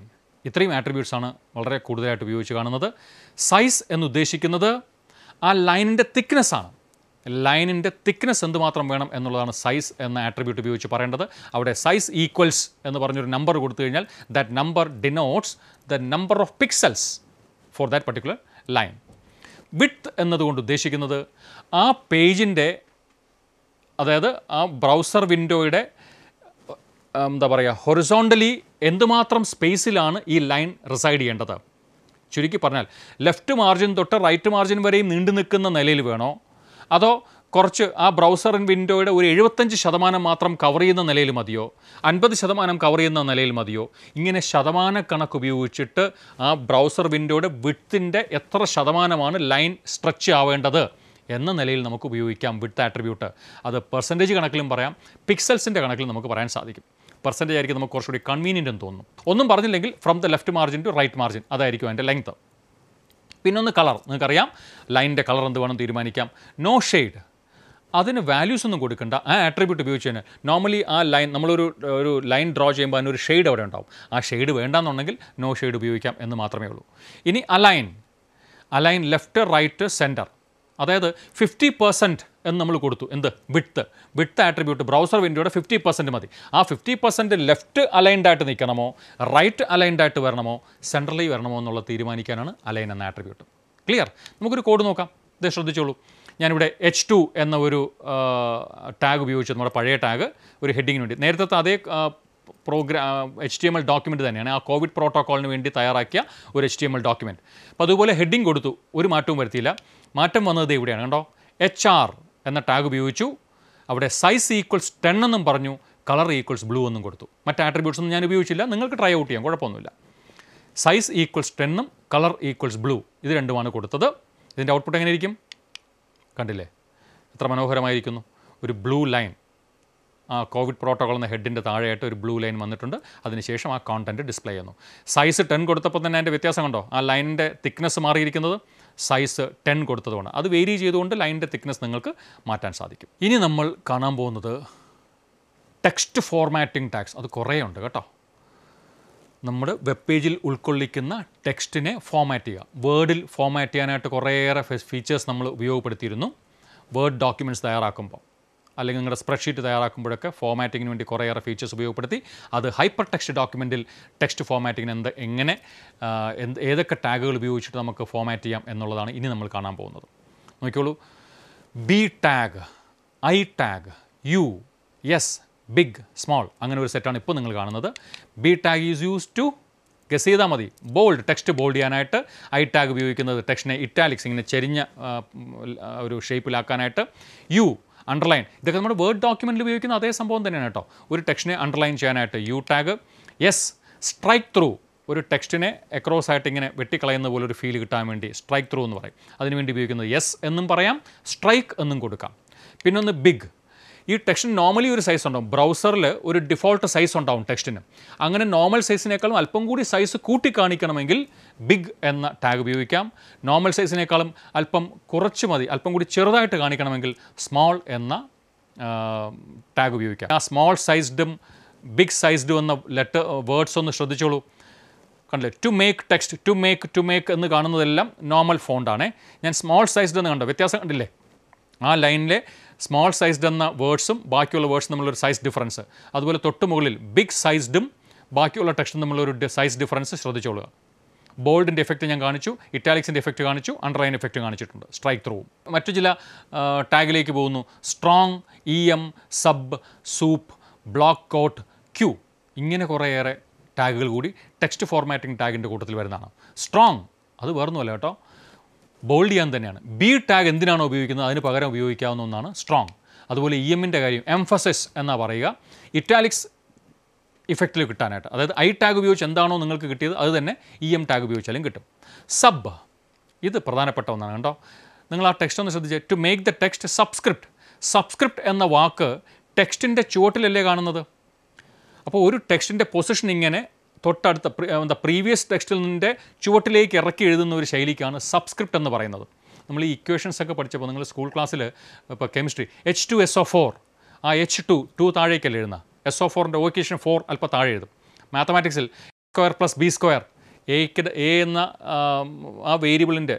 ഇത്രയും ആട്രിബ്യൂട്ട്സ് ആണ് വളരെ കൂടുതലായിട്ട് ഉപയോഗിച്ച് കാണുന്നത് സൈസ് എന്നുദ്ദേശിക്കുന്നത് ആ ലൈനിൻ്റെ തിക്നെസ് ആണ് ലൈനിൻ്റെ തിക്നെസ് എന്തുമാത്രം വേണം എന്നുള്ളതാണ് സൈസ് എന്ന ആട്രിബ്യൂട്ട് ഉപയോഗിച്ച് പറയേണ്ടത് അവിടെ സൈസ് ഈക്വൽസ് എന്ന് പറഞ്ഞൊരു നമ്പർ കൊടുത്തു കഴിഞ്ഞാൽ that number denotes the number of pixels for that particular line width എന്നതുകൊണ്ട് ഉദ്ദേശിക്കുന്നത് ആ പേജിൻ്റെ അതായത് ആ ബ്രൗസർ വിൻഡോയുടെ എന്താ പറയുക ഹൊറിസോണ്ടലി എന്തുമാത്രം സ്പേസിലാണ് ഈ ലൈൻ റിസൈഡ് ചെയ്യേണ്ടത് ചുരുക്കി പറഞ്ഞാൽ ലെഫ്റ്റ് മാർജിൻ തൊട്ട് റൈറ്റ് മാർജിൻ വരെയും നീണ്ടു നിൽക്കുന്ന നിലയിൽ വേണോ അതോ കുറച്ച് ആ ബ്രൗസർ വിൻഡോയുടെ ഒരു എഴുപത്തഞ്ച് ശതമാനം മാത്രം കവർ ചെയ്യുന്ന നിലയിൽ മതിയോ അൻപത് ശതമാനം കവർ ചെയ്യുന്ന നിലയിൽ മതിയോ ഇങ്ങനെ ശതമാന കണക്ക് ഉപയോഗിച്ചിട്ട് ആ ബ്രൗസർ വിൻഡോയുടെ വിട്ടിൻ്റെ എത്ര ശതമാനമാണ് ലൈൻ സ്ട്രെച്ച് ആവേണ്ടത് എന്ന നിലയിൽ നമുക്ക് ഉപയോഗിക്കാം വിട്ട് ആട്രിബ്യൂട്ട് അത് പെർസെൻറ്റേജ് കണക്കിലും പറയാം പിക്സൽസിൻ്റെ കണക്കിലും നമുക്ക് പറയാൻ സാധിക്കും പെർസെൻറ്റേജ് ആയിരിക്കും നമുക്ക് കുറച്ചുകൂടി കൺവീനിയൻ്റ് എന്ന് തോന്നും ഒന്നും പറഞ്ഞില്ലെങ്കിൽ from the left margin to right margin അതായിരിക്കും അതിൻ്റെ ലെങ്ത് പിന്നൊന്ന് കളർ നിങ്ങൾക്കറിയാം ലൈനിൻ്റെ കളർ എന്ത് വേണം തീരുമാനിക്കാം നോ ഷെയ്ഡ് അതിന് വാല്യൂസ് ഒന്നും കൊടുക്കണ്ട ആ ആട്രിബ്യൂട്ട് ഉപയോഗിച്ച് കഴിഞ്ഞാൽ നോർമലി ആ ലൈൻ നമ്മളൊരു ഒരു ലൈൻ ഡ്രോ ചെയ്യുമ്പോൾ അതിനൊരു ഷെയ്ഡ് അവിടെ ഉണ്ടാവും ആ ഷെയ്ഡ് വേണ്ടാന്നുണ്ടെങ്കിൽ നോ ഷെയ്ഡ് ഉപയോഗിക്കാം എന്ന് മാത്രമേ ഉള്ളൂ ഇനി align align left right centre അതായത് ഫിഫ്റ്റി പെർസെൻറ്റ് എന്ന് നമ്മൾ കൊടുത്തു എന്ത് വിട്ത്ത് വിട്ത്ത് ആട്രിബ്യൂട്ട് ബ്രൗസർ വിൻഡോയുടെ ഫിഫ്റ്റി പെർസെൻറ്റ് മതി ആ ഫിഫ്റ്റി പെർസെൻറ്റ് ലെഫ്റ്റ് അലൈൻഡ് ആയിട്ട് നിൽക്കണമോ റൈറ്റ് അലൈൻഡ് ആയിട്ട് വരണമോ സെൻട്രലി വരണമോ എന്നുള്ള തീരുമാനിക്കാനാണ് അലൈൻ എന്ന ആട്രിബ്യൂട്ട് ക്ലിയർ നമുക്കൊരു കോഡ് നോക്കാം ഇത് ശ്രദ്ധിച്ചോളൂ ഞാനിവിടെ എച്ച് ടു എന്ന ഒരു ടാഗ് ഉപയോഗിച്ച് നമ്മുടെ പഴയ ടാഗ് ഒരു ഹെഡിങ്ങിന് വേണ്ടി നേരത്തെ അതേ program H T M L document തന്നെയാണ് ആ കോവിഡ് പ്രോട്ടോക്കോളിന് വേണ്ടി തയ്യാറാക്കിയ ഒരു H T M L document അപ്പോൾ അതുപോലെ ഹെഡിങ് കൊടുത്തു ഒരു മാറ്റവും വരുത്തിയില്ല മാറ്റം വന്നത് ഇവിടെയാണ് കണ്ടോ എച്ച് ആർ എന്ന ടാഗ് ഉപയോഗിച്ചു അവിടെ സൈസ് ഈക്വൽസ് ടെൻ എന്നും പറഞ്ഞു കളർ ഈക്വൽസ് ബ്ലൂ എന്നും കൊടുത്തു മറ്റ് ആട്രിബ്യൂട്ട്സ് ഒന്നും ഞാൻ ഉപയോഗിച്ചില്ല നിങ്ങൾക്ക് ട്രൈ ഔട്ട് ചെയ്യാം കുഴപ്പമൊന്നുമില്ല സൈസ് ഈക്വൽസ് ടെന്നും കളർ ഈക്വൽസ് ബ്ലൂ ഇത് രണ്ടുമാണ് കൊടുത്തത് ഇതിൻ്റെ ഔട്ട്പുട്ട് എങ്ങനെ ഇരിക്കും കണ്ടില്ലേ എത്ര മനോഹരമായിരിക്കുന്നു ഒരു ബ്ലൂ ലൈൻ ആ കോവിഡ് പ്രോട്ടോകോൾ എന്ന ഹെഡിൻ്റെ താഴെയായിട്ട് ഒരു ബ്ലൂ ലൈൻ വന്നിട്ടുണ്ട് അതിനുശേഷം ആ കോണ്ടൻറ്റ് ഡിസ്പ്ലേ ചെയ്യുന്നു സൈസ് ടെൻ കൊടുത്തപ്പോൾ തന്നെ അതിൻ്റെ വ്യത്യാസം കണ്ടോ ആ ലൈനിൻ്റെ തിക്നെസ് മാറിയിരിക്കുന്നത് സൈസ് ടെൻ കൊടുത്തതുമാണ് അത് വേരി ചെയ്തുകൊണ്ട് ലൈനിൻ്റെ തിക്നെസ് നിങ്ങൾക്ക് മാറ്റാൻ സാധിക്കും ഇനി നമ്മൾ കാണാൻ പോകുന്നത് ടെക്സ്റ്റ് ഫോർമാറ്റിംഗ് ടാക്സ് അത് കുറേ ഉണ്ട് കേട്ടോ നമ്മുടെ വെബ് പേജിൽ ഉൾക്കൊള്ളിക്കുന്ന ടെക്സ്റ്റിനെ ഫോമാറ്റ് ചെയ്യുക വേർഡിൽ ഫോമാറ്റ് ചെയ്യാനായിട്ട് കുറേയേറെ ഫീച്ചേഴ്സ് നമ്മൾ ഉപയോഗപ്പെടുത്തിയിരുന്നു വേർഡ് ഡോക്യുമെൻറ്റ്സ് തയ്യാറാക്കുമ്പോൾ അല്ലെങ്കിൽ നിങ്ങളുടെ സ്പ്രെഡ്ഷീറ്റ് തയ്യാറാക്കുമ്പോഴൊക്കെ ഫോമാറ്റിങ്ങിന് വേണ്ടി കുറേയേറെ ഫീച്ചേഴ്സ് ഉപയോഗപ്പെടുത്തി അത് ഹൈപ്പർ ടെക്സ്റ്റ് ഡോക്യുമെൻറ്റിൽ ടെക്സ്റ്റ് ഫോമാറ്റിങ്ങിന് എന്ത് എങ്ങനെ എന്ത് ഏതൊക്കെ ടാഗുകൾ ഉപയോഗിച്ചിട്ട് നമുക്ക് ഫോമാറ്റ് ചെയ്യാം എന്നുള്ളതാണ് ഇനി നമ്മൾ കാണാൻ പോകുന്നത് നോക്കിക്കോളൂ B tag I tag U S big small അങ്ങനെ ഒരു സെറ്റാണ് ഇപ്പോൾ നിങ്ങൾ കാണുന്നത് B tag is use to guess ചെയ്താൽ മതി ബോൾഡ് ടെക്സ്റ്റ് ബോൾഡ് ചെയ്യാനായിട്ട് ഐ ടാഗ് ഉപയോഗിക്കുന്നത് ടെക്സ്റ്റിനെ ഇറ്റാലിക്സ് ഇങ്ങനെ ചെരിഞ്ഞ ഒരു ഷേപ്പിലാക്കാനായിട്ട് യു അണ്ടർലൈൻ ഇതൊക്കെ നമ്മുടെ വേർഡ് ഡോക്യുമെൻറ്റിൽ ഉപയോഗിക്കുന്ന അതേ സംഭവം തന്നെയാണ് കേട്ടോ ഒരു ടെക്സ്റ്റിനെ അണ്ടർലൈൻ ചെയ്യാനായിട്ട് U tag S strike through ഒരു ടെക്സ്റ്റിനെ എക്രോസ് ആയിട്ട് ഇങ്ങനെ വെട്ടിക്കളയുന്ന പോലെ ഒരു ഫീൽ കിട്ടാൻ വേണ്ടി സ്ട്രൈക്ക് ത്രൂ എന്ന് പറയും അതിനുവേണ്ടി ഉപയോഗിക്കുന്നത് യെസ് എന്നും പറയാം സ്ട്രൈക്ക് എന്നും കൊടുക്കാം പിന്നൊന്ന് ബിഗ് ഈ ടെക്സ്റ്റിന് നോർമലി ഒരു സൈസ് ഉണ്ടാവും ബ്രൗസറിൽ ഒരു ഡിഫോൾട്ട് സൈസ് ഉണ്ടാവും ടെക്സ്റ്റിന് അങ്ങനെ നോർമൽ സൈസിനേക്കാളും അല്പം കൂടി സൈസ് കൂട്ടി കാണിക്കണമെങ്കിൽ ബിഗ് എന്ന ടാഗ് ഉപയോഗിക്കാം നോർമൽ സൈസിനേക്കാളും അല്പം കുറച്ച് മതി അല്പം കൂടി ചെറുതായിട്ട് കാണിക്കണമെങ്കിൽ സ്മോൾ എന്ന ടാഗ് ഉപയോഗിക്കാം ആ സ്മോൾ സൈസ്ഡും ബിഗ് സൈസ്ഡും എന്ന ലെറ്റർ വേർഡ്സ് ഒന്ന് ശ്രദ്ധിച്ചോളൂ കണ്ടില്ലേ to make text to make to make എന്ന് കാണുന്നതെല്ലാം നോർമൽ ഫോണ്ടാണ് ഞാൻ സ്മോൾ സൈസ്ഡ് എന്ന് കണ്ടോ വ്യത്യാസം കണ്ടില്ലേ ആ ലൈനിലെ സ്മോൾ സൈസ്ഡ് എന്ന വേർഡ്സും ബാക്കിയുള്ള വേർഡ്സും തമ്മിലൊരു സൈസ് ഡിഫറൻസ് അതുപോലെ തൊട്ട് മുകളിൽ ബിഗ് സൈസ്ഡും ബാക്കിയുള്ള ടെക്സ്റ്റും തമ്മിലൊരു സൈസ് ഡിഫറൻസ് ശ്രദ്ധിച്ചോളുക ബോൾഡിൻ്റെ എഫക്റ്റ് ഞാൻ കാണിച്ചു ഇറ്റാലിക്സിൻ്റെ എഫക്റ്റ് കാണിച്ചു അണ്ടർലൈൻ എഫക്റ്റ് കാണിച്ചിട്ടുണ്ട് സ്ട്രൈക്ക് ത്രൂവും മറ്റു ചില ടാഗിലേക്ക് പോകുന്നു strong E M sub sup block quote Q ഇങ്ങനെ കുറേയേറെ ടാഗുകൾ കൂടി ടെക്സ്റ്റ് ഫോർമാറ്റിംഗ് ടാഗിൻ്റെ കൂട്ടത്തിൽ വരുന്നതാണ് സ്ട്രോങ് അത് വേറൊന്നുമല്ല കേട്ടോ ബോൾഡ് ചെയ്യാൻ തന്നെയാണ് ബി ടാഗ് എന്തിനാണ് ഉപയോഗിക്കുന്നത് അതിന് പകരം ഉപയോഗിക്കാവുന്ന ഒന്നാണ് സ്ട്രോങ് അതുപോലെ ഇ e എമ്മിൻ്റെ കാര്യം എംഫസസ് എന്നാണ് പറയുക ഇറ്റാലിക്സ് ഇഫക്റ്റിൽ കിട്ടാനായിട്ട് അതായത് ഐ ടാഗ് ഉപയോഗിച്ച് എന്താണോ നിങ്ങൾക്ക് കിട്ടിയത് അത് തന്നെ ഇ എം ടാഗ് ഉപയോഗിച്ചാലും കിട്ടും സബ് ഇത് പ്രധാനപ്പെട്ട ഒന്നാണ് കണ്ടോ നിങ്ങൾ ആ ടെക്സ്റ്റ് ഒന്ന് ശ്രദ്ധിച്ച് to make the text subscript subscript എന്ന വാക്ക് ടെക്സ്റ്റിൻ്റെ ചുവട്ടിലല്ലേ കാണുന്നത് അപ്പോൾ ഒരു ടെക്സ്റ്റിൻ്റെ പൊസിഷൻ ഇങ്ങനെ തൊട്ടടുത്ത എന്താ പ്രീവിയസ് ടെക്സ്റ്റിൽ നിൻ്റെ ചുവട്ടിലേക്ക് ഇറക്കി എഴുതുന്ന ഒരു ശൈലിക്കാണ് സബ്സ്ക്രിപ്റ്റ് എന്ന് പറയുന്നത് നമ്മൾ ഈ ഇക്വേഷൻസ് ഒക്കെ പഠിച്ചപ്പോൾ നിങ്ങൾ സ്കൂൾ ക്ലാസ്സിൽ ഇപ്പോൾ chemistry H two S O four ആ എച്ച് ടു ടു താഴേക്കല്ലേ എഴുതുന്ന എസ് ഒ ഫോറിൻ്റെ ഓക്കേഷൻ ഫോർ അല്പം താഴെ എഴുതും മാത്തമാറ്റിക്സിൽ സ്ക്വയർ പ്ലസ് ബി സ്ക്വയർ എയ്ക്ക് എ എന്ന ആ വേരിയബിളിൻ്റെ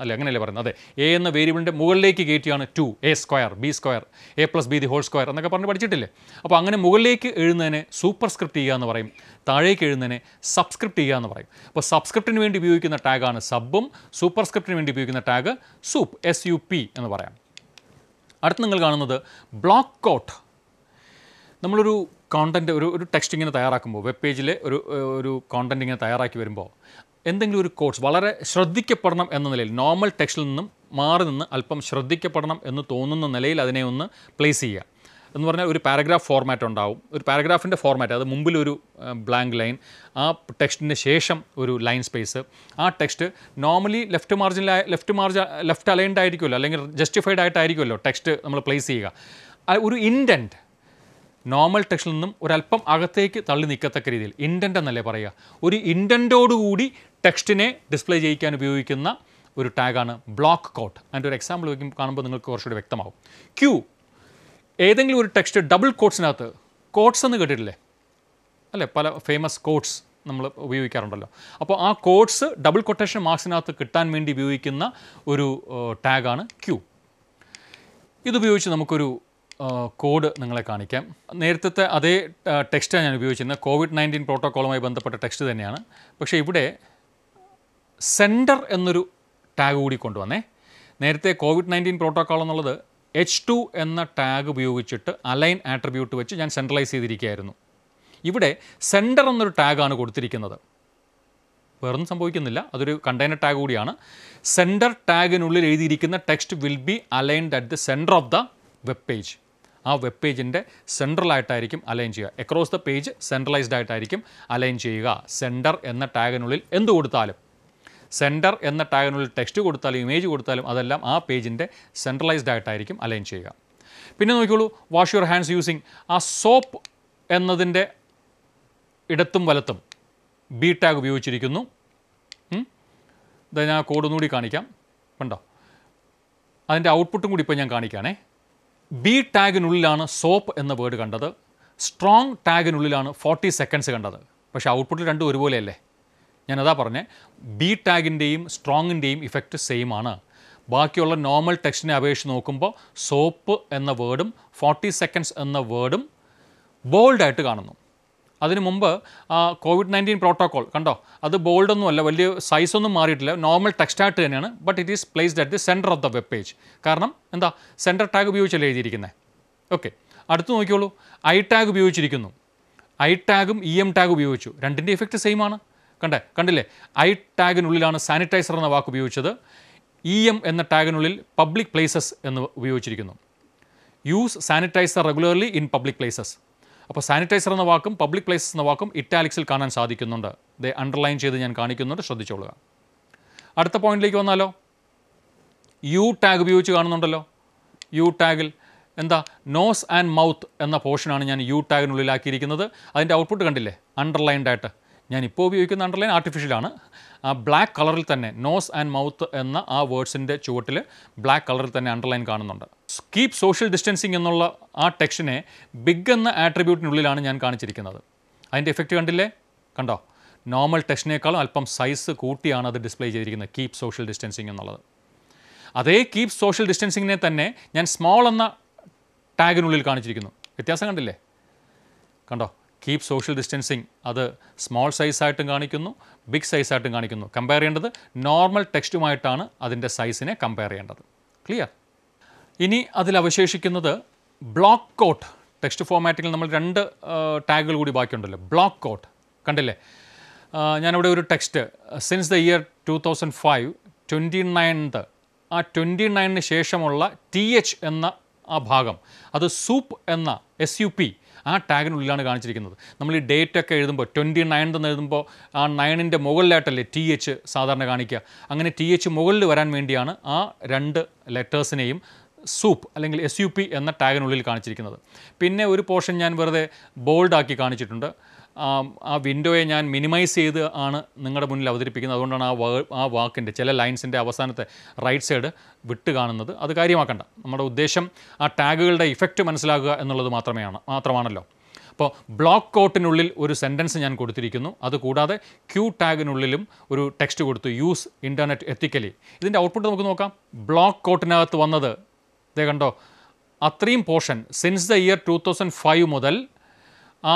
അല്ല അങ്ങനെയല്ലേ പറയുന്നത് അതെ എ എന്ന വേരിയബിളിൻ്റെ മുകളിലേക്ക് കയറ്റിയാണ് two A square B square A plus B the whole square എന്നൊക്കെ പറഞ്ഞ് പഠിച്ചിട്ടില്ലേ അപ്പോൾ അങ്ങനെ മുകളിലേക്ക് എഴുതുന്നതിനെ സൂപ്പർ സ്ക്രിപ്റ്റ് ചെയ്യുക എന്ന് പറയും താഴേക്ക് എഴുതുന്നതിനെ സബ്സ്ക്രിപ്റ്റ് ചെയ്യുക എന്ന് പറയും അപ്പോൾ സബ്സ്ക്രിപ്റ്റിന് വേണ്ടി ഉപയോഗിക്കുന്ന ടാഗാണ് സബും സൂപ്പർ സ്ക്രിപ്റ്റിന് വേണ്ടി ഉപയോഗിക്കുന്ന tag sup S U P എന്ന് പറയാം അടുത്ത് നിങ്ങൾ കാണുന്നത് ബ്ലോക്ക് കോട്ട് നമ്മളൊരു കോണ്ടന്റ് ഒരു ഒരു ടെക്സ്റ്റ് ഇങ്ങനെ തയ്യാറാക്കുമ്പോൾ വെബ് പേജിൽ ഒരു ഒരു കോണ്ടന്റ് ഇങ്ങനെ തയ്യാറാക്കി വരുമ്പോൾ എന്തെങ്കിലും ഒരു കോഴ്സ് വളരെ ശ്രദ്ധിക്കപ്പെടണം എന്ന നിലയിൽ നോർമൽ ടെക്സ്റ്റിൽ നിന്നും മാറി നിന്ന് അല്പം ശ്രദ്ധിക്കപ്പെടണം എന്ന് തോന്നുന്ന നിലയിൽ അതിനെ ഒന്ന് പ്ലേസ് ചെയ്യുക എന്ന് പറഞ്ഞാൽ ഒരു പാരഗ്രാഫ് ഫോർമാറ്റ് ഉണ്ടാവും ഒരു പാരഗ്രാഫിൻ്റെ ഫോർമാറ്റ് അത് മുമ്പിലൊരു ബ്ലാങ്ക് ലൈൻ ആ ടെക്സ്റ്റിന് ശേഷം ഒരു ലൈൻ സ്പേസ് ആ text normally left margin left മാർജ് ലെഫ്റ്റ് അലൈൻഡ് ആയിരിക്കുമല്ലോ അല്ലെങ്കിൽ ജസ്റ്റിഫൈഡ് ആയിട്ടായിരിക്കുമല്ലോ ടെക്സ്റ്റ് നമ്മൾ പ്ലേസ് ചെയ്യുക ഒരു ഇൻറ്റൻറ്റ് നോർമൽ ടെക്സ്റ്റിൽ നിന്നും ഒരല്പം അകത്തേക്ക് തള്ളി നിൽക്കത്തക്ക രീതിയിൽ ഇൻറ്റൻ്റ് എന്നല്ലേ പറയുക ഒരു ഇൻറ്റൻറ്റോടുകൂടി ടെക്സ്റ്റിനെ ഡിസ്പ്ലേ ചെയ്യിക്കാൻ ഉപയോഗിക്കുന്ന ഒരു ടാഗാണ് ബ്ലോക്ക് കോട്ട് അതിൻ്റെ ഒരു എക്സാമ്പിൾ കാണുമ്പോൾ നിങ്ങൾക്ക് കുറച്ചുകൂടി വ്യക്തമാവും ക്യൂ ഏതെങ്കിലും ഒരു ടെക്സ്റ്റ് ഡബിൾ കോട്ട്സിനകത്ത് കോട്ട്സ് എന്ന് കേട്ടിട്ടില്ലേ അല്ലേ പല ഫേമസ് കോട്ട്സ് നമ്മൾ ഉപയോഗിക്കാറുണ്ടല്ലോ അപ്പോൾ ആ കോട്ട്സ് ഡബിൾ കൊട്ടേഷൻ മാർക്സിനകത്ത് കിട്ടാൻ വേണ്ടി ഉപയോഗിക്കുന്ന ഒരു ടാഗാണ് ക്യൂ ഇതുപയോഗിച്ച് നമുക്കൊരു കോഡ് നിങ്ങളെ കാണിക്കാം നേരത്തെ അതേ ടെക്സ്റ്റാണ് ഞാൻ ഉപയോഗിച്ചിരുന്നത് കോവിഡ് നയൻറ്റീൻ പ്രോട്ടോക്കോളുമായി ബന്ധപ്പെട്ട ടെക്സ്റ്റ് തന്നെയാണ് പക്ഷേ ഇവിടെ സെൻറ്റർ എന്നൊരു ടാഗ് കൂടി കൊണ്ടുവന്നേ നേരത്തെ കോവിഡ് നയൻറ്റീൻ പ്രോട്ടോക്കോൾ എന്നുള്ളത് എച്ച് ടു എന്ന ടാഗ് ഉപയോഗിച്ചിട്ട് അലൈൻ ആട്രിബ്യൂട്ട് വെച്ച് ഞാൻ സെൻട്രലൈസ് ചെയ്തിരിക്കുകയായിരുന്നു ഇവിടെ സെൻറ്റർ എന്നൊരു ടാഗാണ് കൊടുത്തിരിക്കുന്നത് വേറൊന്നും സംഭവിക്കുന്നില്ല അതൊരു കണ്ടെയ്നർ ടാഗ് കൂടിയാണ് സെൻറ്റർ ടാഗിനുള്ളിൽ എഴുതിയിരിക്കുന്ന text will be aligned at the centre of the web page ആ വെബ് പേജിൻ്റെ സെൻട്രലായിട്ടായിരിക്കും അലൈൻ ചെയ്യുക അക്രോസ് ദ പേജ് സെൻട്രലൈസ്ഡ് ആയിട്ടായിരിക്കും അലൈൻ ചെയ്യുക സെൻറ്റർ എന്ന ടാഗിനുള്ളിൽ എന്ത് കൊടുത്താലും സെൻറ്റർ എന്ന ടാഗിനുള്ളിൽ ടെക്സ്റ്റ് കൊടുത്താലും ഇമേജ് കൊടുത്താലും അതെല്ലാം ആ പേജിൻ്റെ സെൻട്രലൈസ്ഡ് ആയിട്ടായിരിക്കും അലൈൻ ചെയ്യുക പിന്നെ നോക്കിക്കോളൂ വാഷ് യുവർ ഹാൻഡ്സ് യൂസിങ് ആ സോപ്പ് എന്നതിൻ്റെ ഇടത്തും വലത്തും ബി ടാഗ് ഉപയോഗിച്ചിരിക്കുന്നു ഇത് ഞാൻ കൂടി കാണിക്കാം കണ്ടോ അതിൻ്റെ ഔട്ട്പുട്ടും കൂടി ഇപ്പോൾ ഞാൻ കാണിക്കുകയാണേ ബി ടാഗിനുള്ളിലാണ് സോപ്പ് എന്ന വേർഡ് കണ്ടത് സ്ട്രോങ് ടാഗിനുള്ളിലാണ് ഫോർട്ടി സെക്കൻഡ്സ് കണ്ടത് പക്ഷേ ഔട്ട്പുട്ടിൽ രണ്ടും ഒരുപോലെയല്ലേ അതാ പറഞ്ഞേ ബി ടാഗിൻ്റെയും സ്ട്രോങ്ങിൻ്റെയും ഇഫക്റ്റ് സെയിം ആണ് ബാക്കിയുള്ള നോർമൽ ടെക്സ്റ്റിനെ അപേക്ഷിച്ച് നോക്കുമ്പോൾ സോപ്പ് എന്ന വേർഡും ഫോർട്ടി സെക്കൻഡ്സ് എന്ന വേർഡും ബോൾഡായിട്ട് കാണുന്നു അതിനു മുമ്പ് കോവിഡ് നയൻറ്റീൻ പ്രോട്ടോകോൾ കണ്ടോ അത് ബോൾഡൊന്നും അല്ല വലിയ സൈസൊന്നും മാറിയിട്ടില്ല നോർമൽ ടെക്സ്റ്റ് ആയിട്ട് തന്നെയാണ് but it is placed at the centre of the web page കാരണം എന്താ സെൻറ്റർ ടാഗ് ഉപയോഗിച്ചല്ലേ എഴുതിയിരിക്കുന്നത് ഓക്കെ അടുത്ത് നോക്കിയോളൂ ഐ ടാഗ് ഉപയോഗിച്ചിരിക്കുന്നു ഐ ടാഗും ഇ എം ടാഗ് ഉപയോഗിച്ചു രണ്ടിൻ്റെ ഇഫക്റ്റ് സെയിം ആണ് കണ്ടേ കണ്ടില്ലേ ഐ ടാഗിനുള്ളിലാണ് സാനിറ്റൈസർ എന്ന വാക്ക് ഉപയോഗിച്ചത് ഇ e എം എന്ന ടാഗിനുള്ളിൽ പബ്ലിക് പ്ലേസസ് എന്ന് ഉപയോഗിച്ചിരിക്കുന്നു use sanitiser regularly in public places അപ്പോൾ സാനിറ്റൈസർ എന്ന വാക്കും പബ്ലിക് പ്ലേസസ് എന്ന വാക്കും ഇറ്റാലിക്സിൽ കാണാൻ സാധിക്കുന്നുണ്ട് ഇത് അണ്ടർലൈൻ ചെയ്ത് ഞാൻ കാണിക്കുന്നുണ്ട് ശ്രദ്ധിച്ചോളുക അടുത്ത പോയിന്റിലേക്ക് വന്നാലോ യു ടാഗ് ഉപയോഗിച്ച് കാണുന്നുണ്ടല്ലോ യു ടാഗിൽ എന്താ നോസ് ആൻഡ് മൗത്ത് എന്ന പോർഷനാണ് ഞാൻ യു ടാഗിനുള്ളിലാക്കിയിരിക്കുന്നത് അതിൻ്റെ ഔട്ട്പുട്ട് കണ്ടില്ലേ അണ്ടർലൈൻഡ് ആയിട്ട് ഞാനിപ്പോൾ ഉപയോഗിക്കുന്ന അണ്ടർലൈൻ ആർട്ടിഫിഷ്യലാണ് ആ ബ്ലാക്ക് കളറിൽ തന്നെ നോസ് ആൻഡ് മൗത്ത് എന്ന ആ വേർഡ്സിൻ്റെ ചുവട്ടിൽ ബ്ലാക്ക് കളറിൽ തന്നെ അണ്ടർലൈൻ കാണുന്നുണ്ട് കീപ് സോഷ്യൽ ഡിസ്റ്റൻസിങ് എന്നുള്ള ആ ടെക്സ്റ്റിനെ ബിഗ് എന്ന ആട്രിബ്യൂട്ടിനുള്ളിലാണ് ഞാൻ കാണിച്ചിരിക്കുന്നത് അതിൻ്റെ എഫക്റ്റ് കണ്ടില്ലേ കണ്ടോ നോർമൽ ടെക്സ്റ്റിനേക്കാളും അല്പം സൈസ് കൂട്ടിയാണ് അത് ഡിസ്പ്ലേ ചെയ്തിരിക്കുന്നത് കീപ് സോഷ്യൽ ഡിസ്റ്റൻസിങ് എന്നുള്ളത് അതേ കീപ് സോഷ്യൽ ഡിസ്റ്റൻസിങ്ങിനെ തന്നെ ഞാൻ സ്മോൾ എന്ന ടാഗിനുള്ളിൽ കാണിച്ചിരിക്കുന്നു വ്യത്യാസം കണ്ടില്ലേ കണ്ടോ കീപ് സോഷ്യൽ ഡിസ്റ്റൻസിങ് അത് സ്മോൾ സൈസായിട്ടും കാണിക്കുന്നു ബിഗ് സൈസായിട്ടും കാണിക്കുന്നു കമ്പയർ ചെയ്യേണ്ടത് നോർമൽ ടെക്സ്റ്റുമായിട്ടാണ് അതിൻ്റെ സൈസിനെ കമ്പയർ ചെയ്യേണ്ടത് ക്ലിയർ ഇനി അവശേഷിക്കുന്നത് ബ്ലോക്ക് കോട്ട് ടെക്സ്റ്റ് ഫോർമാറ്റിൽ നമ്മൾ രണ്ട് ടാഗുകൾ കൂടി ബാക്കിയുണ്ടല്ലോ ബ്ലോക്ക് കോട്ട് കണ്ടില്ലേ ഞാനിവിടെ ഒരു text since the year two thousand five twenty ninth ആ ട്വൻറ്റി നയനിന് ശേഷമുള്ള ടി എച്ച് എന്ന ആ ഭാഗം അത് സൂപ്പ് എന്ന എസ് യു പി ആ ടാഗിനുള്ളിലാണ് കാണിച്ചിരിക്കുന്നത് നമ്മൾ ഈ ഡേറ്റ് ഒക്കെ എഴുതുമ്പോൾ ട്വൻറ്റി നയൻ എന്ന് എഴുതുമ്പോൾ ആ നയനിൻ്റെ മുകളിലായിട്ടല്ലേ ടി എച്ച് സാധാരണ കാണിക്കുക അങ്ങനെ ടി എച്ച് മുകളിൽ വരാൻ വേണ്ടിയാണ് ആ രണ്ട് ലെറ്റേഴ്സിനെയും സൂപ്പ് അല്ലെങ്കിൽ എസ് യു പി എന്ന ടാഗിനുള്ളിൽ കാണിച്ചിരിക്കുന്നത് പിന്നെ ഒരു പോർഷൻ ഞാൻ വെറുതെ ബോൾഡാക്കി കാണിച്ചിട്ടുണ്ട് ആ വിൻഡോയെ ഞാൻ മിനിമൈസ് ചെയ്ത് ആണ് നിങ്ങളുടെ മുന്നിൽ അവതരിപ്പിക്കുന്നത് അതുകൊണ്ടാണ് ആ വാ ആ വാക്കിൻ്റെ ചില ലൈൻസിൻ്റെ അവസാനത്തെ റൈറ്റ് സൈഡ് വിട്ട് കാണുന്നത് അത് കാര്യമാക്കണ്ട നമ്മുടെ ഉദ്ദേശം ആ ടാഗുകളുടെ ഇഫക്റ്റ് മനസ്സിലാക്കുക എന്നുള്ളത് മാത്രമേയാണ് മാത്രമാണല്ലോ അപ്പോൾ ബ്ലോക്ക് കോട്ടിനുള്ളിൽ ഒരു സെൻറ്റൻസ് ഞാൻ കൊടുത്തിരിക്കുന്നു അതുകൂടാതെ ക്യൂ ടാഗിനുള്ളിലും ഒരു ടെക്സ്റ്റ് കൊടുത്തു യൂസ് ഇൻ്റർനെറ്റ് എത്തിക്കലി ഇതിൻ്റെ ഔട്ട്പുട്ട് നമുക്ക് നോക്കാം ബ്ലോക്ക് കോട്ടിനകത്ത് വന്നത് ഇതേ കണ്ടോ അത്രയും portion since the year two thousand five മുതൽ ആ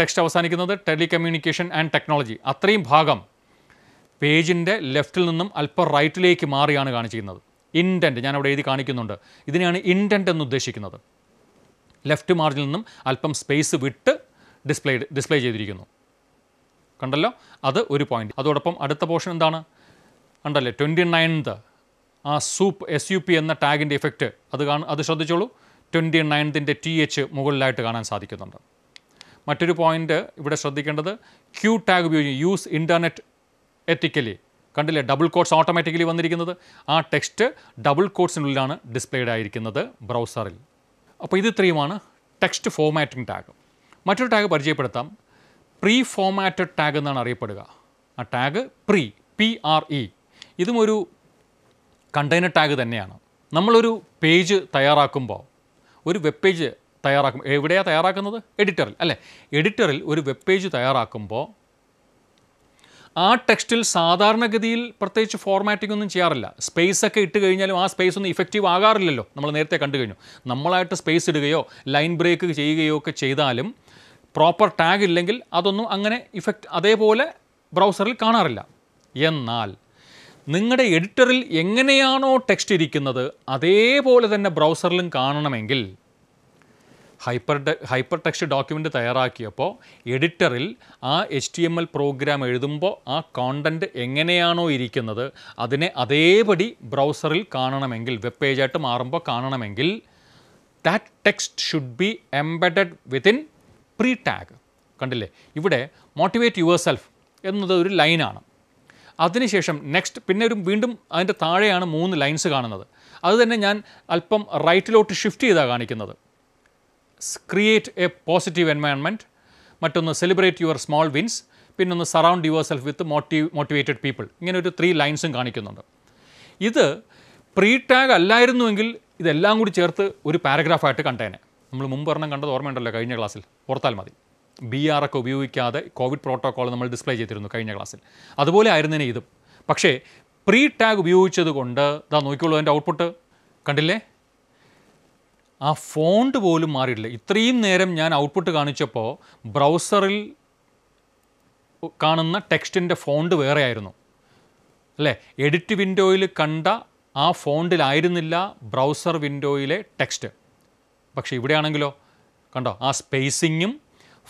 ടെക്സ്റ്റ് അവസാനിക്കുന്നത് ടെലികമ്മ്യൂണിക്കേഷൻ ആൻഡ് ടെക്നോളജി അത്രയും ഭാഗം പേജിൻ്റെ ലെഫ്റ്റിൽ നിന്നും അല്പം റൈറ്റിലേക്ക് മാറിയാണ് കാണിച്ചിരിക്കുന്നത് ഇൻറ്റൻറ്റ് ഞാനവിടെ എഴുതി കാണിക്കുന്നുണ്ട് ഇതിനെയാണ് ഇൻറ്റൻറ്റ് എന്ന് ഉദ്ദേശിക്കുന്നത് ലെഫ്റ്റ് മാർജിൽ നിന്നും അല്പം സ്പേസ് വിട്ട് ഡിസ്പ്ലേ ഡിസ്പ്ലേ ചെയ്തിരിക്കുന്നു കണ്ടല്ലോ അത് ഒരു പോയിന്റ് അതോടൊപ്പം അടുത്ത പോർഷൻ എന്താണ് കണ്ടല്ലേ ട്വൻറ്റി നയൻത് ആ സൂപ്പ് എസ് യു പി എന്ന ടാഗിൻ്റെ ഇഫക്റ്റ് അത് കാണും അത് ശ്രദ്ധിച്ചോളൂ ട്വൻറ്റി നയൻത്തിൻ്റെ ടി എച്ച് മുകളിലായിട്ട് കാണാൻ സാധിക്കുന്നുണ്ട് മറ്റൊരു പോയിൻ്റ് ഇവിടെ ശ്രദ്ധിക്കേണ്ടത് ക്യൂ ടാഗ് ഉപയോഗിച്ച് യൂസ് ഇൻ്റർനെറ്റ് എത്തിക്കലി കണ്ടില്ലേ ഡബിൾ കോഡ്സ് ഓട്ടോമാറ്റിക്കലി വന്നിരിക്കുന്നത് ആ ടെക്സ്റ്റ് ഡബിൾ കോഡ്സിനുള്ളിലാണ് ഡിസ്പ്ലേഡ് ആയിരിക്കുന്നത് ബ്രൗസറിൽ അപ്പോൾ ഇത് ഇത്രയുമാണ് ടെക്സ്റ്റ് ഫോമാറ്റിംഗ് ടാഗ് മറ്റൊരു ടാഗ് പരിചയപ്പെടുത്താം പ്രീ ഫോമാറ്റഡ് ടാഗ് എന്നാണ് അറിയപ്പെടുക ആ tag pre P R E ഇതും ഒരു കണ്ടെയ്നർ ടാഗ് തന്നെയാണ് നമ്മളൊരു പേജ് തയ്യാറാക്കുമ്പോൾ ഒരു വെബ് പേജ് തയ്യാറാക്കും എവിടെയാണ് തയ്യാറാക്കുന്നത് എഡിറ്ററിൽ അല്ലേ എഡിറ്ററിൽ ഒരു വെബ് പേജ് തയ്യാറാക്കുമ്പോൾ ആ ടെക്സ്റ്റിൽ സാധാരണഗതിയിൽ പ്രത്യേകിച്ച് ഫോർമാറ്റിംഗ് ഒന്നും ചെയ്യാറില്ല സ്പേസ് ഒക്കെ ഇട്ട് കഴിഞ്ഞാലും ആ സ്പേസ് ഒന്നും ഇഫക്റ്റീവ് ആകാറില്ലല്ലോ നമ്മൾ നേരത്തെ കണ്ടു കഴിഞ്ഞു നമ്മളായിട്ട് സ്പേസ് ഇടുകയോ ലൈൻ ബ്രേക്ക് ചെയ്യുകയോ ഒക്കെ ചെയ്താലും പ്രോപ്പർ ടാഗ് ഇല്ലെങ്കിൽ അതൊന്നും അങ്ങനെ ഇഫക്റ്റ് അതേപോലെ ബ്രൗസറിൽ കാണാറില്ല എന്നാൽ നിങ്ങളുടെ എഡിറ്ററിൽ എങ്ങനെയാണോ ടെക്സ്റ്റ് ഇരിക്കുന്നത് അതേപോലെ തന്നെ ബ്രൗസറിലും കാണണമെങ്കിൽ ഹൈപ്പർ ഹൈപ്പർ ടെക്സ്റ്റ് ഡോക്യുമെൻ്റ് തയ്യാറാക്കിയപ്പോൾ എഡിറ്ററിൽ ആ H T M L program എഴുതുമ്പോൾ ആ കോണ്ടൻറ്റ് എങ്ങനെയാണോ ഇരിക്കുന്നത് അതിനെ അതേപടി ബ്രൗസറിൽ കാണണമെങ്കിൽ വെബ് പേജായിട്ട് മാറുമ്പോൾ കാണണമെങ്കിൽ that text should be embedded within pre tag കണ്ടില്ലേ ഇവിടെ മോട്ടിവേറ്റ് യുവർ സെൽഫ് എന്നത് ഒരു ലൈനാണ് അതിനുശേഷം നെക്സ്റ്റ് പിന്നെ ഒരു വീണ്ടും അതിൻ്റെ താഴെയാണ് മൂന്ന് ലൈൻസ് കാണുന്നത് അത് തന്നെ ഞാൻ അല്പം റൈറ്റിലോട്ട് ഷിഫ്റ്റ് ചെയ്താണ് കാണിക്കുന്നത് ക്രിയേറ്റ് എ പോസിറ്റീവ് എൻവയൺമെൻറ്റ് മറ്റൊന്ന് സെലിബ്രേറ്റ് യുവർ സ്മോൾ വിൻസ് പിന്നൊന്ന് surround yourself with motive motivated people ഇങ്ങനെ ഒരു ത്രീ ലൈൻസും കാണിക്കുന്നുണ്ട് ഇത് പ്രീ ടാഗ് അല്ലായിരുന്നുവെങ്കിൽ ഇതെല്ലാം കൂടി ചേർത്ത് ഒരു പാരഗ്രാഫായിട്ട് കണ്ടേനെ നമ്മൾ മുമ്പ് ഒരെണ്ണം കണ്ടത് ഓർമ്മയുണ്ടല്ലോ കഴിഞ്ഞ ക്ലാസ്സിൽ ഓർത്താൽ മതി ബി ആർ ഒക്കെ ഉപയോഗിക്കാതെ കോവിഡ് പ്രോട്ടോകോൾ നമ്മൾ ഡിസ്പ്ലേ ചെയ്തിരുന്നു കഴിഞ്ഞ ക്ലാസ്സിൽ അതുപോലെ ആയിരുന്നേനെ ഇതും പക്ഷേ പ്രീ ടാഗ് ഉപയോഗിച്ചത് കൊണ്ട് ഇതാ നോക്കിയുള്ളൂ അതിൻ്റെ ഔട്ട്പുട്ട് കണ്ടില്ലേ ആ ഫോണ്ട് പോലും മാറിയിട്ടില്ല ഇത്രയും നേരം ഞാൻ ഔട്ട്പുട്ട് കാണിച്ചപ്പോൾ ബ്രൗസറിൽ കാണുന്ന ടെക്സ്റ്റിൻ്റെ ഫോണ്ട് വേറെ ആയിരുന്നു അല്ലേ എഡിറ്റ് വിൻഡോയിൽ കണ്ട ആ ഫോണ്ടിലായിരുന്നില്ല ബ്രൗസർ വിൻഡോയിലെ ടെക്സ്റ്റ് പക്ഷേ ഇവിടെയാണെങ്കിലോ കണ്ടോ ആ സ്പേസിങ്ങും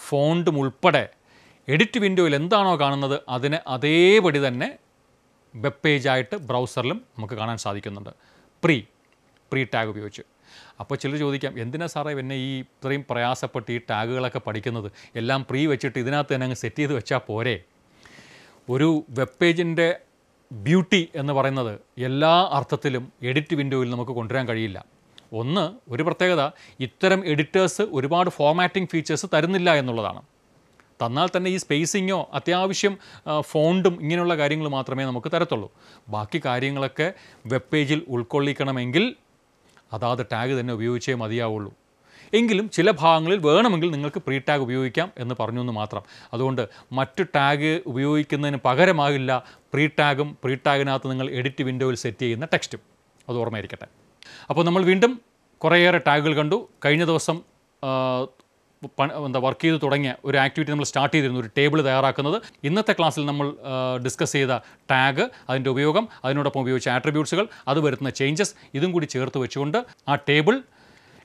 ഫോണ്ടും ഉൾപ്പെടെ എഡിറ്റ് വിൻഡോയിൽ എന്താണോ കാണുന്നത് അതിന് അതേപടി തന്നെ വെബ് പേജായിട്ട് ബ്രൗസറിലും നമുക്ക് കാണാൻ സാധിക്കുന്നുണ്ട് പ്രീ പ്രീ ടാഗ് ഉപയോഗിച്ച് അപ്പോൾ ചിലർ ചോദിക്കാം എന്തിനാ സാറേ പിന്നെ ഈ ഇത്രയും പ്രയാസപ്പെട്ട് ഈ ടാഗുകളൊക്കെ പഠിക്കുന്നത് എല്ലാം പ്രീ വെച്ചിട്ട് ഇതിനകത്ത് തന്നെ അങ്ങ് സെറ്റ് ചെയ്ത് വെച്ചാൽ പോരെ ഒരു വെബ് പേജിൻ്റെ ബ്യൂട്ടി എന്ന് പറയുന്നത് എല്ലാ അർത്ഥത്തിലും എഡിറ്റ് വിൻഡോയിൽ നമുക്ക് കൊണ്ടുവരാൻ കഴിയില്ല ഒന്ന് ഒരു പ്രത്യേകത ഇത്തരം എഡിറ്റേഴ്സ് ഒരുപാട് ഫോർമാറ്റിംഗ് ഫീച്ചേഴ്സ് തരുന്നില്ല എന്നുള്ളതാണ് തന്നാൽ തന്നെ ഈ സ്പേസിങ്ങോ അത്യാവശ്യം ഫോണ്ടും ഇങ്ങനെയുള്ള കാര്യങ്ങൾ മാത്രമേ നമുക്ക് തരത്തുള്ളൂ ബാക്കി കാര്യങ്ങളൊക്കെ വെബ് പേജിൽ ഉൾക്കൊള്ളിക്കണമെങ്കിൽ അതാത് ടാഗ് തന്നെ ഉപയോഗിച്ചേ മതിയാവുള്ളൂ എങ്കിലും ചില ഭാഗങ്ങളിൽ വേണമെങ്കിൽ നിങ്ങൾക്ക് പ്രീ ടാഗ് ഉപയോഗിക്കാം എന്ന് പറഞ്ഞു എന്ന് മാത്രം അതുകൊണ്ട് മറ്റ് ടാഗ് ഉപയോഗിക്കുന്നതിന് പകരമാകില്ല പ്രീ ടാഗും പ്രീ ടാഗിനകത്ത് നിങ്ങൾ എഡിറ്റ് വിൻഡോയിൽ സെറ്റ് ചെയ്യുന്ന ടെക്സ്റ്റും അത് ഓർമ്മയിരിക്കട്ടെ അപ്പോൾ നമ്മൾ വീണ്ടും കുറേയേറെ ടാഗുകൾ കണ്ടു കഴിഞ്ഞ ദിവസം എന്താ വർക്ക് ചെയ്ത് തുടങ്ങിയ ഒരു ആക്ടിവിറ്റി നമ്മൾ സ്റ്റാർട്ട് ചെയ്തിരുന്നു ഒരു ടേബിൾ തയ്യാറാക്കുന്നത് ഇന്നത്തെ ക്ലാസ്സിൽ നമ്മൾ ഡിസ്കസ് ചെയ്ത ടാഗ് അതിൻ്റെ ഉപയോഗം അതിനോടൊപ്പം ഉപയോഗിച്ച ആട്രിബ്യൂട്ട്സുകൾ അത് വരുത്തുന്ന ചേഞ്ചസ് ഇതും കൂടി ചേർത്ത് വെച്ചുകൊണ്ട് ആ ടേബിൾ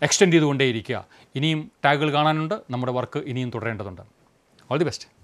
എക്സ്റ്റെൻഡ് ചെയ്തുകൊണ്ടേയിരിക്കുക ഇനിയും ടാഗുകൾ കാണാനുണ്ട് നമ്മുടെ വർക്ക് ഇനിയും തുടരേണ്ടതുണ്ട് ഓൾ ദി ബെസ്റ്റ്